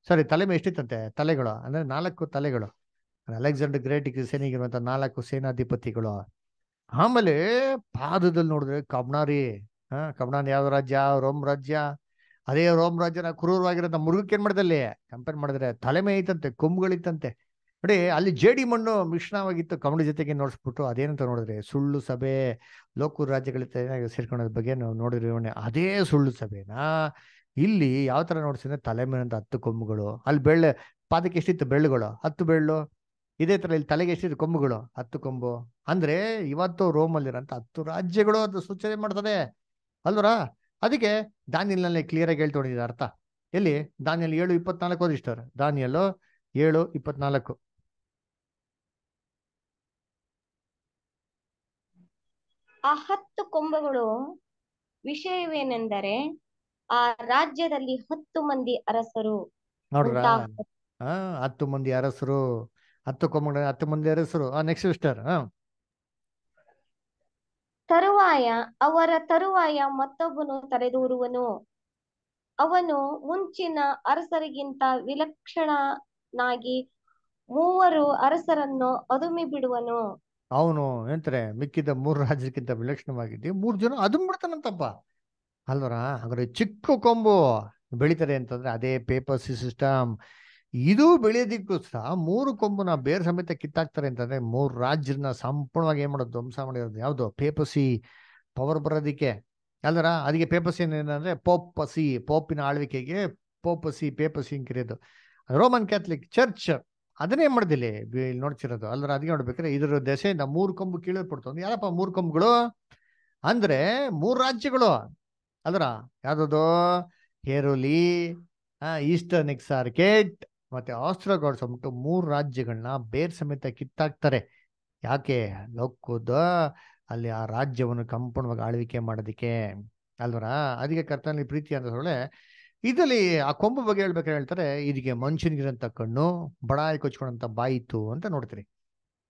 ಸರಿ ತಲೆ ಮೇಲೆ ಎಷ್ಟಿತ್ತಂತೆ ತಲೆಗಳು ಅಂದ್ರೆ ನಾಲ್ಕು ತಲೆಗಳು ಅಲೆಕ್ಸಾಂಡರ್ ಗ್ರೇಟ್ ಸೇನೆಗಿರುವಂತ ನಾಲ್ಕು ಸೇನಾಧಿಪತಿಗಳು ಆಮೇಲೆ ಪಾದದಲ್ಲಿ ನೋಡಿದ್ರೆ ಕಬ್ನಾರಿ ಹಾ ಕಬ್ನಾರಿ ಯಾವ ರಾಜ್ಯ ರೋಮ್ ರಾಜ್ಯ ಅದೇ ರೋಮ್ ರಾಜ್ಯನ ಮುರುಗಕ್ಕೆ ಏನು ಮಾಡಿದೆ ಅಲ್ಲಿ ಕಂಪೇರ್ ಮಾಡಿದ್ರೆ ತಲೆಮೆ ಐತಂತೆ ಕೊಂಬುಗಳಿತ್ತಂತೆ ನೋಡಿ ಅಲ್ಲಿ ಜೇಡಿ ಮಣ್ಣು ಮಿಶ್ರಣವಾಗಿತ್ತು ಕಮಡಿ ಜೊತೆಗೆ ನೋಡಿಸ್ಬಿಟ್ಟು ಅದೇನಂತ ನೋಡಿದ್ರೆ ಸುಳ್ಳು ಸಭೆ ಲೋಕೂರು ರಾಜ್ಯಗಳ ಸೇರ್ಕೊಳ್ಳೋದ್ರ ಬಗ್ಗೆ ನಾವು ನೋಡಿದ್ರೆ ಅದೇ ಸುಳ್ಳು ಸಭೆನಾ ಇಲ್ಲಿ ಯಾವ ತರ ನೋಡ್ಸಿದ್ರೆ ತಲೆಮೇನಂತ ಹತ್ತು ಕೊಂಬುಗಳು ಅಲ್ಲಿ ಬೆಳ್ಳೆ ಪಾದಕ್ಕೆ ಎಷ್ಟಿತ್ತು ಬೆಳ್ಳುಗಳು ಹತ್ತು ಬೆಳ್ಳು ಇದೇ ತರ ಇಲ್ಲಿ ತಲೆಗೆ ಎಷ್ಟಿತ್ತು ಕೊಂಬುಗಳು ಹತ್ತು ಕೊಂಬು ಅಂದ್ರೆ ಇವತ್ತು ರೋಮಲ್ಲಿರೋಂಥ ಹತ್ತು ರಾಜ್ಯಗಳು ಅದು ಸೂಚನೆ ಮಾಡ್ತದೆ ಅಲ್ವರಾ ಅದಕ್ಕೆ ದಾನಿಯಲ್ನಲ್ಲಿ ಕ್ಲಿಯರ್ ಆಗಿ ಹೇಳ್ತೊಡಿದ ಅರ್ಥ ಎಲ್ಲಿ ದಾನಿಯಲ್ಲಿ ಏಳು ಇಪ್ಪತ್ನಾಲ್ಕು ಓದಿಸ್ತಾರೆ ದಾನಿಯಲ್ಲೋ ಏಳು ಇಪ್ಪತ್ನಾಲ್ಕು ಆ ಹತ್ತು ಕೊಂಬಗಳು ವಿಷಯವೇನೆಂದರೆ ಆ ರಾಜ್ಯದಲ್ಲಿ ಹತ್ತು ಮಂದಿ ಅರಸರು ನೋಡ್ರ ಹತ್ತು ಮಂದಿ ಅರಸರು ಹತ್ತು ಕೊಂಬಗಳು ಹತ್ತು ಮಂದಿ ಅರಸರು ನೆಕ್ಸ್ಟ್ ಸ್ಟಾರ್ ತರುವಾಯ ಅವರ ತರುವಾಯ ಮತ್ತೊಬ್ಬನು ತಲೆದೂರುವನು ಅವನು ಮುಂಚಿನ ಅರಸರಿಗಿಂತ ವಿಲಕ್ಷಣನಾಗಿ ಮೂವರು ಅರಸರನ್ನು ಅದುಮಿ ಬಿಡುವನು ಅವನು ಎಂತಾರೆ ಮಿಕ್ಕಿದ ಮೂರು ರಾಜ್ಯಕ್ಕಿಂತ ವಿಲಕ್ಷಣವಾಗಿದ್ದು ಮೂರು ಜನ ಅದು ಬಿಡ್ತಾನಂತಪ್ಪ ಅಲ್ವರ ಹಾಗಾದ್ರೆ ಚಿಕ್ಕ ಕೊಂಬು ಬೆಳಿತಾರೆ ಅಂತಂದ್ರೆ ಅದೇ ಪೇಪರ್ ಸಿಸ್ಟಮ್ ಇದು ಬೆಳೆಯೋದಿಕ್ಕೂ ಸಹ ಮೂರು ಕೊಂಬುನ ಬೇರೆ ಸಮೇತ ಕಿತ್ತಾಕ್ತಾರೆ ಅಂತಂದ್ರೆ ಮೂರು ರಾಜ್ಯನ ಸಂಪೂರ್ಣವಾಗಿ ಏನ್ ಮಾಡೋದು ಧ್ವಂಸ ಮಾಡಿರೋದು ಯಾವುದು ಪೇಪಸಿ ಪವರ್ ಬರೋದಿಕ್ಕೆ ಅಲ್ಲರ ಅದಕ್ಕೆ ಪೇಪಸಿ ಏನಂದ್ರೆ ಪೋಪಸಿ ಪೋಪಿನ ಆಳ್ವಿಕೆಗೆ ಪೋಪಸಿ ಪೇಪಸಿ ಅಂತ ಕರೆಯೋದು ರೋಮನ್ ಕ್ಯಾಥಲಿಕ್ ಚರ್ಚ್ ಅದನ್ನೇ ಮಾಡ್ದಿಲ್ಲ ನೋಡ್ತಿರೋದು ಅಲ್ಲರ ಅದಕ್ಕೆ ನೋಡ್ಬೇಕಾದ್ರೆ ಇದರ ದೆಸೆಯಿಂದ ಮೂರು ಕೊಂಬು ಕೀಳಲ್ಪಡ್ತು ಯಾರಪ್ಪ ಮೂರು ಕೊಂಬುಗಳು ಅಂದ್ರೆ ಮೂರು ರಾಜ್ಯಗಳು ಅದರ ಯಾವ್ದದು ಹೇರೋಲಿ ಈಸ್ಟರ್ನ್ ಎಕ್ಸಾರ್ಕೆಟ್ ಮತ್ತೆ ಅಂದ್ಬಿಟ್ಟು ಮೂರು ರಾಜ್ಯಗಳನ್ನ ಬೇರ್ ಸಮೇತ ಕಿತ್ತಾಕ್ತಾರೆ ಯಾಕೆ ಲೋಕದ ಅಲ್ಲಿ ಆ ರಾಜ್ಯವನ್ನು ಕಂಪೂರ್ಣವಾಗಿ ಆಳ್ವಿಕೆ ಮಾಡೋದಕ್ಕೆ ಅಲ್ವರಾ ಅದಕ್ಕೆ ಕರ್ತನಲ್ಲಿ ಪ್ರೀತಿ ಅಂತಂದ್ರೆ ಇದರಲ್ಲಿ ಆ ಕೊಂಬ ಬಗ್ಗೆ ಹೇಳ್ಬೇಕು ಹೇಳ್ತಾರೆ ಇದಕ್ಕೆ ಮನುಷ್ಯನಿಗಿರಂತ ಕಣ್ಣು ಬಡಾಯಿ ಕೊಚ್ಕೊಂಡಂತ ಬಾಯಿತ್ತು ಅಂತ ನೋಡ್ತೀರಿ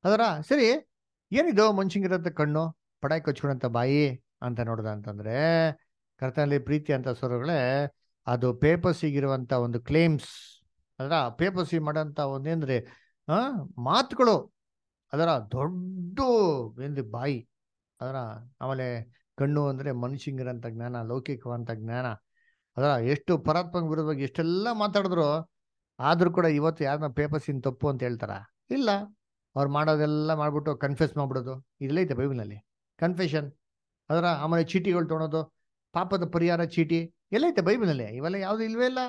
ಅದರ ಸರಿ ಏನಿದು ಮನುಷ್ಯನಿಗಿರಂತ ಕಣ್ಣು ಬಡಾಯಿ ಕೊಚ್ಕೊಂಡಂತ ಬಾಯಿ ಅಂತ ನೋಡ್ದ ಅಂತಂದ್ರೆ ಕರ್ತನಲ್ಲಿ ಪ್ರೀತಿ ಅಂತ ಸ್ವರಗಳೇ ಅದು ಪೇಪರ್ಸಿಗಿರುವಂತ ಒಂದು ಕ್ಲೇಮ್ಸ್ ಅದರ ಪೇಪಸಿ ಮಾಡೋಂಥ ಒಂದೇಂದ್ರೆ ಮಾತುಗಳು ಅದರ ದೊಡ್ಡ ಎಂದು ಬಾಯಿ ಅದರ ಆಮೇಲೆ ಕಣ್ಣು ಅಂದರೆ ಮನುಷ್ಯಂಗಿರೋಂಥ ಜ್ಞಾನ ಲೌಕಿಕವಂಥ ಜ್ಞಾನ ಅದರ ಎಷ್ಟು ಪರಾತ್ಮಕ ವಿರೋಧವಾಗಿ ಎಷ್ಟೆಲ್ಲ ಮಾತಾಡಿದ್ರು ಆದರೂ ಕೂಡ ಇವತ್ತು ಯಾರನ್ನ ಪೇಪರ್ಸಿನ ತಪ್ಪು ಅಂತ ಹೇಳ್ತಾರ ಇಲ್ಲ ಅವ್ರು ಮಾಡೋದೆಲ್ಲ ಮಾಡಿಬಿಟ್ಟು ಕನ್ಫೆಸ್ ಮಾಡಿಬಿಡೋದು ಐತೆ ಬೈಬಲ್ನಲ್ಲಿ ಕನ್ಫೆಷನ್ ಅದರ ಆಮೇಲೆ ಚೀಟಿಗಳು ತೊಗೊಳೋದು ಪಾಪದ ಪರಿಹಾರ ಚೀಟಿ ಎಲ್ಲೈತೆ ಬೈಬಲ್ನಲ್ಲಿ ಇವೆಲ್ಲ ಯಾವುದು ಇಲ್ವೇ ಇಲ್ಲ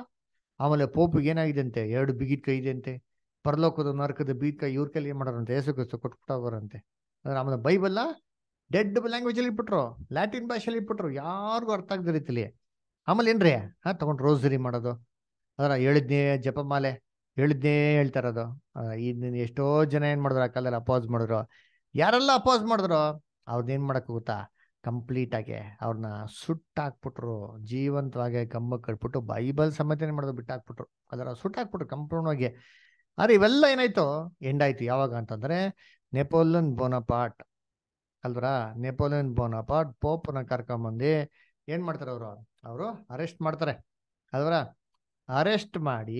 ಆಮೇಲೆ ಪೋಪಿಗೆ ಏನಾಗಿದೆ ಅಂತೆ ಎರಡು ಬಿಗಿಟ್ ಕೈ ಇದೆ ಅಂತೆ ಪರಲೋಕದ ನರಕದ ಬೀದ್ ಕೈ ಇವ್ರ ಕೈಲಿ ಏನು ಮಾಡೋರಂತೆ ಹೆಸರು ಕ್ರಿಸ್ತು ಕೊಟ್ಬಿಟ್ಟವರಂತೆ ಅಂದ್ರೆ ಆಮೇಲೆ ಬೈಬಲ್ಲ ಡೆಡ್ ಲ್ಯಾಂಗ್ವೇಜಲ್ಲಿ ಇಟ್ಬಿಟ್ರು ಲ್ಯಾಟಿನ್ ಭಾಷೆಯಲ್ಲಿ ಇಟ್ಬಿಟ್ರು ಯಾರಿಗೂ ಅರ್ಥ ಆಗದ ರೀತಿಲಿ ಆಮೇಲೆ ಏನ್ರಿ ಹಾಂ ತಗೊಂಡು ರೋಸರಿ ಮಾಡೋದು ಅದರ ಹೇಳಿದ್ನೇ ಜಪಮಾಲೆ ಹೇಳಿದ್ನೇ ಹೇಳ್ತಾರ ಅದು ಇದನ್ನ ಎಷ್ಟೋ ಜನ ಏನು ಮಾಡಿದ್ರು ಆ ಕಾಲದಲ್ಲಿ ಅಪೋಸ್ ಮಾಡಿದ್ರು ಯಾರೆಲ್ಲ ಅಪೋಸ್ ಮಾಡಿದ್ರು ಅವ್ರದ್ದು ಏನು ಗೊತ್ತಾ ಕಂಪ್ಲೀಟ್ ಆಗಿ ಅವ್ರನ್ನ ಸುಟ್ಟಾಕ್ಬಿಟ್ರು ಜೀವಂತವಾಗಿ ಕಂಬ ಕಟ್ಬಿಟ್ಟು ಬೈಬಲ್ ಸಮೇತ ಏನ್ ಮಾಡೋದು ಬಿಟ್ಟಾಕ್ಬಿಟ್ರು ಅದರ ಸುಟ್ಟಾಕ್ಬಿಟ್ರು ಕಂಪೂರ್ಣವಾಗಿ ಆದ್ರೆ ಇವೆಲ್ಲ ಏನಾಯ್ತು ಎಂಡ್ ಆಯ್ತು ಯಾವಾಗ ಅಂತಂದ್ರೆ ನೆಪೋಲಿಯನ್ ಬೋನಪಾಟ್ ಅಲ್ವರ ನೆಪೋಲಿಯನ್ ಬೋನಪಾಟ್ ಪೋಪ್ನ ಕರ್ಕೊಂಬಂದು ಏನ್ ಮಾಡ್ತಾರೆ ಅವರು ಅವರು ಅರೆಸ್ಟ್ ಮಾಡ್ತಾರೆ ಅಲ್ವರ ಅರೆಸ್ಟ್ ಮಾಡಿ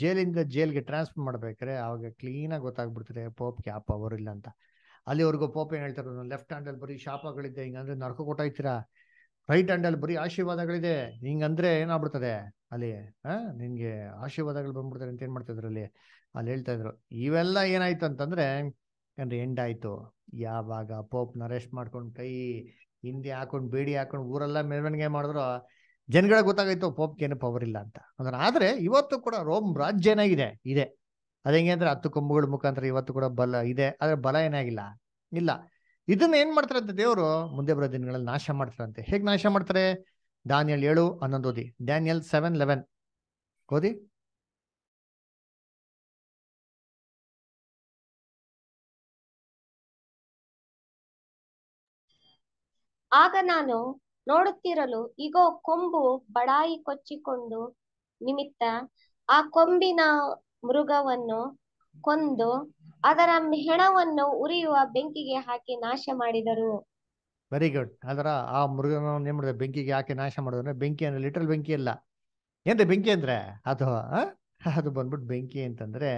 ಜೈಲಿಂದ ಜೈಲ್ಗೆ ಟ್ರಾನ್ಸ್ಫರ್ ಮಾಡ್ಬೇಕ್ರೆ ಅವಾಗ ಕ್ಲೀನಾಗಿ ಗೊತ್ತಾಗ್ಬಿಡ್ತಾರೆ ಪೋಪ್ಗೆ ಆ ಪವರ್ ಇಲ್ಲ ಅಂತ ಅಲ್ಲಿವರೆಗೂ ಏನ್ ಏನು ಹೇಳ್ತಾರೆ ಲೆಫ್ಟ್ ಹ್ಯಾಂಡಲ್ಲಿ ಬರೀ ಶಾಪಗಳಿದೆ ಹಿಂಗಂದ್ರೆ ನರಕ ಕೊಟ್ಟಾಯ್ತೀರಾ ರೈಟ್ ಹ್ಯಾಂಡಲ್ಲಿ ಬರೀ ಆಶೀರ್ವಾದಗಳಿದೆ ಹಿಂಗಂದ್ರೆ ಏನಾಗ್ಬಿಡ್ತದೆ ಅಲ್ಲಿ ಹಾ ನಿನ್ಗೆ ಆಶೀರ್ವಾದಗಳು ಬಂದ್ಬಿಡ್ತಾರೆ ಅಂತ ಏನ್ ಇದ್ರು ಅಲ್ಲಿ ಅಲ್ಲಿ ಹೇಳ್ತಾ ಇದ್ರು ಇವೆಲ್ಲ ಏನಾಯ್ತು ಅಂತಂದ್ರೆ ಅಂದ್ರೆ ಎಂಡ್ ಆಯ್ತು ಯಾವಾಗ ಪೋಪ್ನ ಅರೆಸ್ಟ್ ಮಾಡ್ಕೊಂಡು ಕೈ ಹಿಂದೆ ಹಾಕೊಂಡು ಬೇಡಿ ಹಾಕೊಂಡು ಊರೆಲ್ಲ ಮೆರವಣಿಗೆ ಮಾಡಿದ್ರು ಜನಗಳ ಗೊತ್ತಾಗೈತು ಪೋಪ್ಗೆ ಏನು ಪವರ್ ಇಲ್ಲ ಅಂತ ಅಂದ್ರೆ ಆದ್ರೆ ಇವತ್ತು ಕೂಡ ರೋಮ್ ಏನಾಗಿದೆ ಇದೆ ಅದೇ ಅಂದ್ರೆ ಹತ್ತು ಕೊಂಬುಗಳ ಮುಖಾಂತರ ಇವತ್ತು ಕೂಡ ಬಲ ಇದೆ ಆದ್ರೆ ಬಲ ಏನಾಗಿಲ್ಲ ಇಲ್ಲ ಇದನ್ನ ಏನ್ ಮಾಡ್ತಾರಂತ ದೇವರು ಮುಂದೆ ಬರೋ ದಿನಗಳಲ್ಲಿ ನಾಶ ಮಾಡ್ತಾರಂತೆ ಹೇಗೆ ನಾಶ ಮಾಡ್ತಾರೆ ದಾನಿಯಲ್ ಏಳು ಹನ್ನೊಂದು ಓದಿ ಡ್ಯಾನಿಯಲ್ ಸೆವೆನ್ ಲೆವೆನ್ ಓದಿ ಆಗ ನಾನು ನೋಡುತ್ತಿರಲು ಇಗೋ ಕೊಂಬು ಬಡಾಯಿ ಕೊಚ್ಚಿಕೊಂಡು ನಿಮಿತ್ತ ಆ ಕೊಂಬಿನ ಮೃಗವನ್ನು ಕೊಂದು ಅದರ ಹೆಣವನ್ನು ಉರಿಯುವ ಬೆಂಕಿಗೆ ಹಾಕಿ ನಾಶ ಮಾಡಿದರು ವೆರಿ ಗುಡ್ ಅದರ ಆ ಮೃಗ ಏನ್ ಬೆಂಕಿಗೆ ಹಾಕಿ ನಾಶ ಮಾಡಿದ್ರೆ ಬೆಂಕಿ ಅಂದ್ರೆ ಲಿಟಲ್ ಬೆಂಕಿ ಅಲ್ಲ ಎಂತ ಬೆಂಕಿ ಅಂದ್ರೆ ಅದು ಅದು ಬಂದ್ಬಿಟ್ಟು ಬೆಂಕಿ ಅಂತಂದ್ರೆ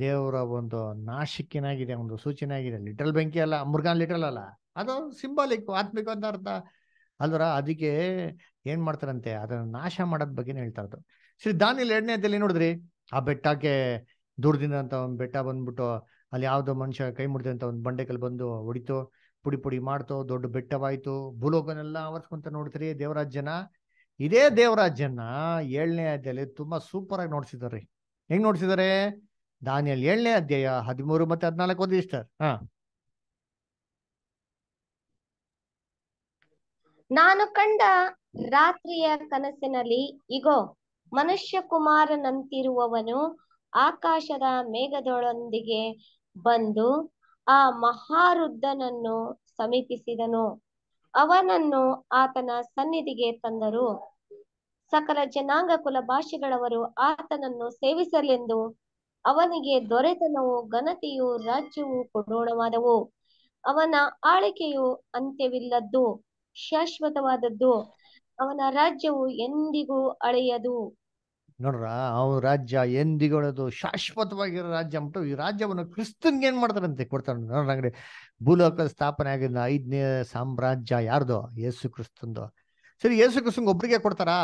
ದೇವರ ಒಂದು ನಾಶಿಕ್ಕಿನಾಗಿದೆ ಒಂದು ಸೂಚನೆ ಆಗಿದೆ ಲಿಟ್ರಲ್ ಬೆಂಕಿ ಅಲ್ಲ ಮೃಗ ಲಿಟಲ್ ಅಲ್ಲ ಅದು ಸಿಂಬಾಲಿಕ್ ಆತ್ಮಿಕ ಅಂತ ಅರ್ಥ ಅದರ ಅದಕ್ಕೆ ಏನ್ ಮಾಡ್ತಾರಂತೆ ಅದನ್ನ ನಾಶ ಮಾಡೋದ್ ಬಗ್ಗೆನೇ ಹೇಳ್ತಾ ಇರೋದು ಶ್ರೀ ದಾನಿಲ್ ಎರಡನೇ ಅದಲ್ಲಿ ನೋಡಿದ್ರಿ ಆ ಬೆಟ್ಟಕ್ಕೆ ದೂರದಿಂದ ಅಂತ ಒಂದು ಬೆಟ್ಟ ಬಂದ್ಬಿಟ್ಟು ಅಲ್ಲಿ ಯಾವ್ದೋ ಮನುಷ್ಯ ಕೈ ಮುಡಿದೆ ಒಂದು ಬಂಡೆಕಲ್ ಬಂದು ಹೊಡಿತು ಪುಡಿ ಪುಡಿ ಮಾಡ್ತು ದೊಡ್ಡ ಬೆಟ್ಟವಾಯ್ತು ಭೂಲೋಕನೆಲ್ಲ ಆವರ್ಸ್ಕೊಂತ ನೋಡ್ತೀರಿ ದೇವರಾಜ್ಯನ ಇದೇ ದೇವರಾಜ್ಯನ ಏಳನೇ ಅಧ್ಯಾಯದಲ್ಲಿ ತುಂಬಾ ಸೂಪರ್ ಆಗಿ ನೋಡ್ಸಿದಾರೆ ಹೆಂಗ್ ನೋಡ್ಸಿದಾರೆ ದಾನಿಯಲ್ಲಿ ಏಳನೇ ಅಧ್ಯಾಯ ಹದಿಮೂರು ಮತ್ತೆ ಹದಿನಾಲ್ಕು ಓದಿ ಇಷ್ಟ ಹಾ ನಾನು ಕಂಡ ರಾತ್ರಿಯ ಕನಸಿನಲ್ಲಿ ಇಗೋ ಮನುಷ್ಯ ಕುಮಾರನಂತಿರುವವನು ಆಕಾಶದ ಮೇಘದೊಳೊಂದಿಗೆ ಬಂದು ಆ ಮಹಾರುದ್ಧನನ್ನು ಸಮೀಪಿಸಿದನು ಅವನನ್ನು ಆತನ ಸನ್ನಿಧಿಗೆ ತಂದರು ಸಕಲ ಜನಾಂಗ ಕುಲ ಭಾಷೆಗಳವರು ಆತನನ್ನು ಸೇವಿಸಲೆಂದು ಅವನಿಗೆ ದೊರೆತನವು ಘನತೆಯು ರಾಜ್ಯವು ಕೊಡೋಣವಾದವು ಅವನ ಆಳಿಕೆಯು ಅಂತ್ಯವಿಲ್ಲದ್ದು ಶಾಶ್ವತವಾದದ್ದು ಅವನ ರಾಜ್ಯವು ಎಂದಿಗೂ ಅಳೆಯದು ನೋಡ್ರ ಅವ್ರ ರಾಜ್ಯ ಎಂದಿಗಳದು ಶಾಶ್ವತವಾಗಿರೋ ರಾಜ್ಯ ಅಂಬಿಟ್ಟು ಈ ರಾಜ್ಯವನ್ನು ಕ್ರಿಸ್ತನ್ಗೆ ಏನ್ ಮಾಡ್ತಾರಂತೆ ಕೊಡ್ತಾರೆ ನೋಡ್ರ ಅಂಗಡಿ ಭೂಲೋಕದ ಸ್ಥಾಪನೆ ಆಗಿದ್ದ ಐದನೇ ಸಾಮ್ರಾಜ್ಯ ಯಾರ್ದು ಯೇಸು ಕ್ರಿಸ್ತಂದು ಸರಿ ಯೇಸು ಕ್ರಿಸ್ತನ್ ಒಬ್ರಿಗೆ ಕೊಡ್ತಾರಾ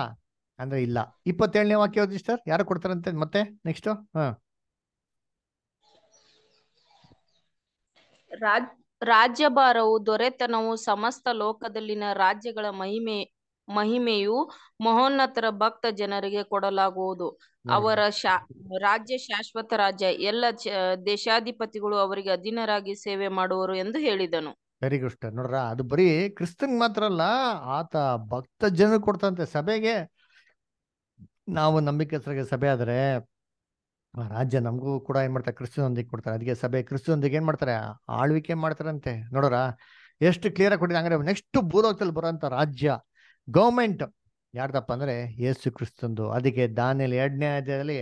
ಅಂದ್ರೆ ಇಲ್ಲ ಇಪ್ಪತ್ತೇಳನೇ ವಾಕ್ಯ ಓದಿ ಸರ್ ಯಾರು ಕೊಡ್ತಾರಂತೆ ಮತ್ತೆ ನೆಕ್ಸ್ಟ್ ಹಾ ರಾಜ್ಯಭಾರವು ದೊರೆತನವು ಸಮಸ್ತ ಲೋಕದಲ್ಲಿನ ರಾಜ್ಯಗಳ ಮಹಿಮೆ ಮಹಿಮೆಯು ಮಹೋನ್ನತರ ಭಕ್ತ ಜನರಿಗೆ ಕೊಡಲಾಗುವುದು ಅವರ ಶಾ ರಾಜ್ಯ ಶಾಶ್ವತ ರಾಜ್ಯ ಎಲ್ಲ ದೇಶಾಧಿಪತಿಗಳು ಅವರಿಗೆ ಅಧೀನರಾಗಿ ಸೇವೆ ಮಾಡುವರು ಎಂದು ಹೇಳಿದನು ವೆರಿ ಗುಡ್ ನೋಡ್ರ ಅದು ಬರೀ ಕ್ರಿಸ್ತನ್ ಮಾತ್ರ ಅಲ್ಲ ಆತ ಭಕ್ತ ಜನರು ಕೊಡ್ತಂತೆ ಸಭೆಗೆ ನಾವು ಸರಿಗೆ ಸಭೆ ಆದ್ರೆ ರಾಜ್ಯ ನಮಗೂ ಕೂಡ ಏನ್ ಮಾಡ್ತಾರೆ ಕ್ರಿಸ್ತನೊಂದಿಗೆ ಕೊಡ್ತಾರೆ ಅದಕ್ಕೆ ಸಭೆ ಕ್ರಿಸ್ತನೊಂದಿಗೆ ಏನ್ ಮಾಡ್ತಾರೆ ಆಳ್ವಿಕೆ ಮಾಡ್ತಾರಂತೆ ನೋಡೋರ ಎಷ್ಟು ಕ್ಲಿಯರ್ ಆಗಿ ಕೊಟ್ಟಿದೆ ಹಂಗಾರೆ ನೆಕ್ಸ್ಟ್ ಭೂಲೋಕದಲ್ಲಿ ಬರೋಂತ ರಾಜ್ಯ ಗೌರ್ಮೆಂಟ್ ಯಾರ್ದಪ್ಪ ಅಂದ್ರೆ ಯೇಸು ಕ್ರಿಸ್ತಂದು ಅದಕ್ಕೆ ದಾನಿಯಲ್ಲಿ ಎರಡನೇ ಅಧ್ಯಾಯದಲ್ಲಿ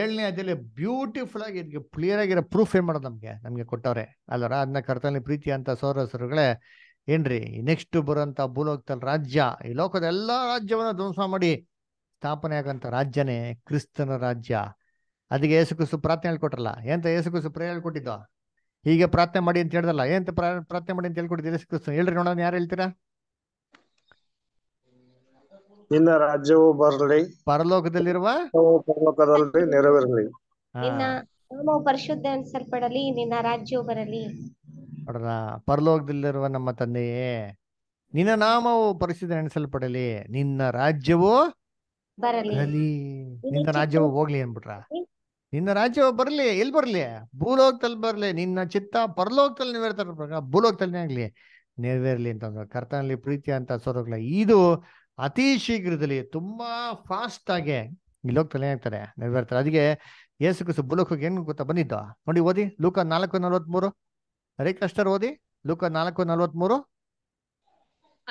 ಏಳನೇ ಅಧ್ಯಾಯದಲ್ಲಿ ಬ್ಯೂಟಿಫುಲ್ ಆಗಿ ಇದಕ್ಕೆ ಕ್ಲಿಯರ್ ಆಗಿರೋ ಪ್ರೂಫ್ ಏನ್ ಮಾಡೋದು ನಮಗೆ ನಮಗೆ ಕೊಟ್ಟವ್ರೆ ಅಲ್ಲರ ಅದನ್ನ ಕರ್ತನಲ್ಲಿ ಪ್ರೀತಿ ಅಂತ ಸೌರಸರುಗಳೇ ಏನ್ರಿ ನೆಕ್ಸ್ಟ್ ಬರುವಂತ ಭೂಲೋಕದಲ್ಲಿ ರಾಜ್ಯ ಈ ಲೋಕದ ಎಲ್ಲಾ ರಾಜ್ಯವನ್ನು ಧ್ವಂಸ ಮಾಡಿ ಸ್ಥಾಪನೆ ಆಗಂತ ರಾಜ್ಯನೇ ಕ್ರಿಸ್ತನ ರಾಜ್ಯ ಅದಕ್ಕೆ ಯೇಸು ಕ್ರಿಸ್ತು ಪ್ರಾರ್ಥನೆ ಹೇಳ್ಕೊಟ್ರಲ್ಲ ಎಂತ ಯೇಸು ಕ್ರಿಸ್ತು ಪ್ರೇಯ ಹೇಳ್ಕೊಟ್ಟಿದ್ದು ಹೀಗೆ ಪ್ರಾರ್ಥನೆ ಮಾಡಿ ಅಂತ ಹೇಳ್ದಲ್ಲ ಎಂತ ಪ್ರಾರ್ಥನೆ ಮಾಡಿ ಅಂತ ಹೇಳ್ಕೊಟ್ಟಿದ್ದು ಯೇಸು ಕ್ರಿಸ್ತು ಹೇಳ್ರಿ ನೋಡೋಣ ಯಾರು ಹೇಳ್ತೀರಾ ನಿನ್ನ ರಾಜ್ಯವು ಬರಲಿ ಪರಲೋಕದಲ್ಲಿರುವ ಪರಲೋಕದಲ್ಲಿ ನೆರವೇರಲಿ ಪರಿಶುದ್ಧ ಅನ್ಸಲ್ಪಡಲಿ ನಿನ್ನ ರಾಜ್ಯವು ಬರಲಿ ಪರಲೋಕದಲ್ಲಿರುವ ನಮ್ಮ ತಂದೆಯೇ ನಿನ್ನ ನಾಮವು ಪರಿಸ್ಥಿತಿ ಎಣಿಸಲ್ಪಡಲಿ ನಿನ್ನ ರಾಜ್ಯವು ಬರಲಿ ನಿನ್ನ ರಾಜ್ಯವು ಹೋಗ್ಲಿ ಅನ್ಬಿಟ್ರ ನಿನ್ನ ರಾಜ್ಯವು ಬರಲಿ ಎಲ್ಲಿ ಬರಲಿ ಭೂಲೋಕದಲ್ಲಿ ಬರಲಿ ನಿನ್ನ ಚಿತ್ತ ಪರಲೋಕದಲ್ಲಿ ನೆರವೇರ್ತಾರ ಭೂಲೋಕದಲ್ಲಿ ಆಗ್ಲಿ ನೆರವೇರ್ಲಿ ಅಂತಂದ್ರೆ ಕರ್ತನಲ್ಲಿ ಪ್ರೀತಿ ಅಂತ ಸ್ವರೂಪ ಇದು ಅತಿ ಶೀಘ್ರದಲ್ಲಿ ತುಂಬಾ ಫಾಸ್ಟ್ ಆಗಿ ಇಲ್ಲೋಗಿ ತಲೆ ಆಗ್ತಾರೆ ನೆರವೇರ್ತಾರೆ ಅದಕ್ಕೆ ಯೇಸು ಕ್ರಿಸ್ತು ಏನು ಗೊತ್ತಾ ಬಂದಿದ್ದ ನೋಡಿ ಓದಿ ಲೂಕ ನಾಲ್ಕು ಮೂರು ಅರೆ ಕಷ್ಟರ್ ಓದಿ ಲೂಕ ನಾಲ್ಕು ಮೂರು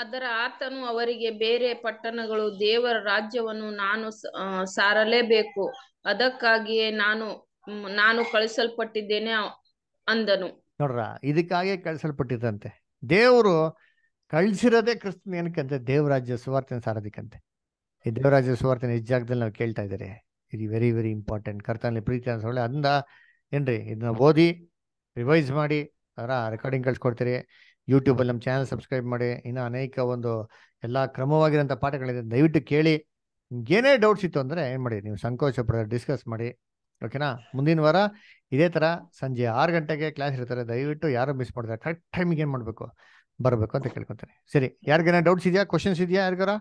ಅದರ ಆತನು ಅವರಿಗೆ ಬೇರೆ ಪಟ್ಟಣಗಳು ದೇವರ ರಾಜ್ಯವನ್ನು ನಾನು ಸಾರಲೇಬೇಕು ಅದಕ್ಕಾಗಿಯೇ ನಾನು ನಾನು ಕಳಿಸಲ್ಪಟ್ಟಿದ್ದೇನೆ ಅಂದನು ನೋಡ್ರ ಇದಕ್ಕಾಗಿ ಕಳಿಸಲ್ಪಟ್ಟಿದ್ದಂತೆ ದೇವರು ಕಳಿಸಿರೋದೇ ಏನಕ್ಕೆ ಏನಕ್ಕಂತೆ ದೇವರಾಜ್ಯ ಸುವಾರ್ತೆನ ಸಾರೋದಕ್ಕಂತೆ ಈ ದೇವರಾಜ್ಯ ಸುವಾರ್ತೆನ ಜಾಗದಲ್ಲಿ ನಾವು ಕೇಳ್ತಾ ಇದ್ದಾರೆ ಇದು ವೆರಿ ವೆರಿ ಇಂಪಾರ್ಟೆಂಟ್ ಕರ್ತನಲ್ಲಿ ಪ್ರೀತಿ ಹೇಳಿ ಅದನ್ನ ಏನ್ರಿ ಇದನ್ನ ಓದಿ ರಿವೈಸ್ ಮಾಡಿ ಅದರ ರೆಕಾರ್ಡಿಂಗ್ ಕಳ್ಸಿಕೊಡ್ತೀರಿ ಯೂಟ್ಯೂಬಲ್ಲಿ ನಮ್ಮ ಚಾನಲ್ ಸಬ್ಸ್ಕ್ರೈಬ್ ಮಾಡಿ ಇನ್ನು ಅನೇಕ ಒಂದು ಎಲ್ಲ ಕ್ರಮವಾಗಿರೋಂಥ ಪಾಠಗಳಿದೆ ದಯವಿಟ್ಟು ಕೇಳಿ ಏನೇ ಡೌಟ್ಸ್ ಇತ್ತು ಅಂದರೆ ಏನು ಮಾಡಿ ನೀವು ಸಂಕೋಚ ಡಿಸ್ಕಸ್ ಮಾಡಿ ಓಕೆನಾ ಮುಂದಿನ ವಾರ ಇದೇ ಥರ ಸಂಜೆ ಆರು ಗಂಟೆಗೆ ಕ್ಲಾಸ್ ಇರ್ತಾರೆ ದಯವಿಟ್ಟು ಯಾರು ಮಿಸ್ ಮಾಡಿದ್ರೆ ಕರೆಕ್ಟ್ ಟೈಮಿಗೆ ಏನು ಮಾಡಬೇಕು ಬರಬೇಕು ಅಂತ ಕೇಳ್ಕೊತೇನೆ ಸರಿ ಯಾರಿಗೇನ ಡೌಟ್ಸ್ ಇದೆಯಾ ಕ್ವಶನ್ಸ್ ಇದೆಯಾ ಯಾರಿಗಾರ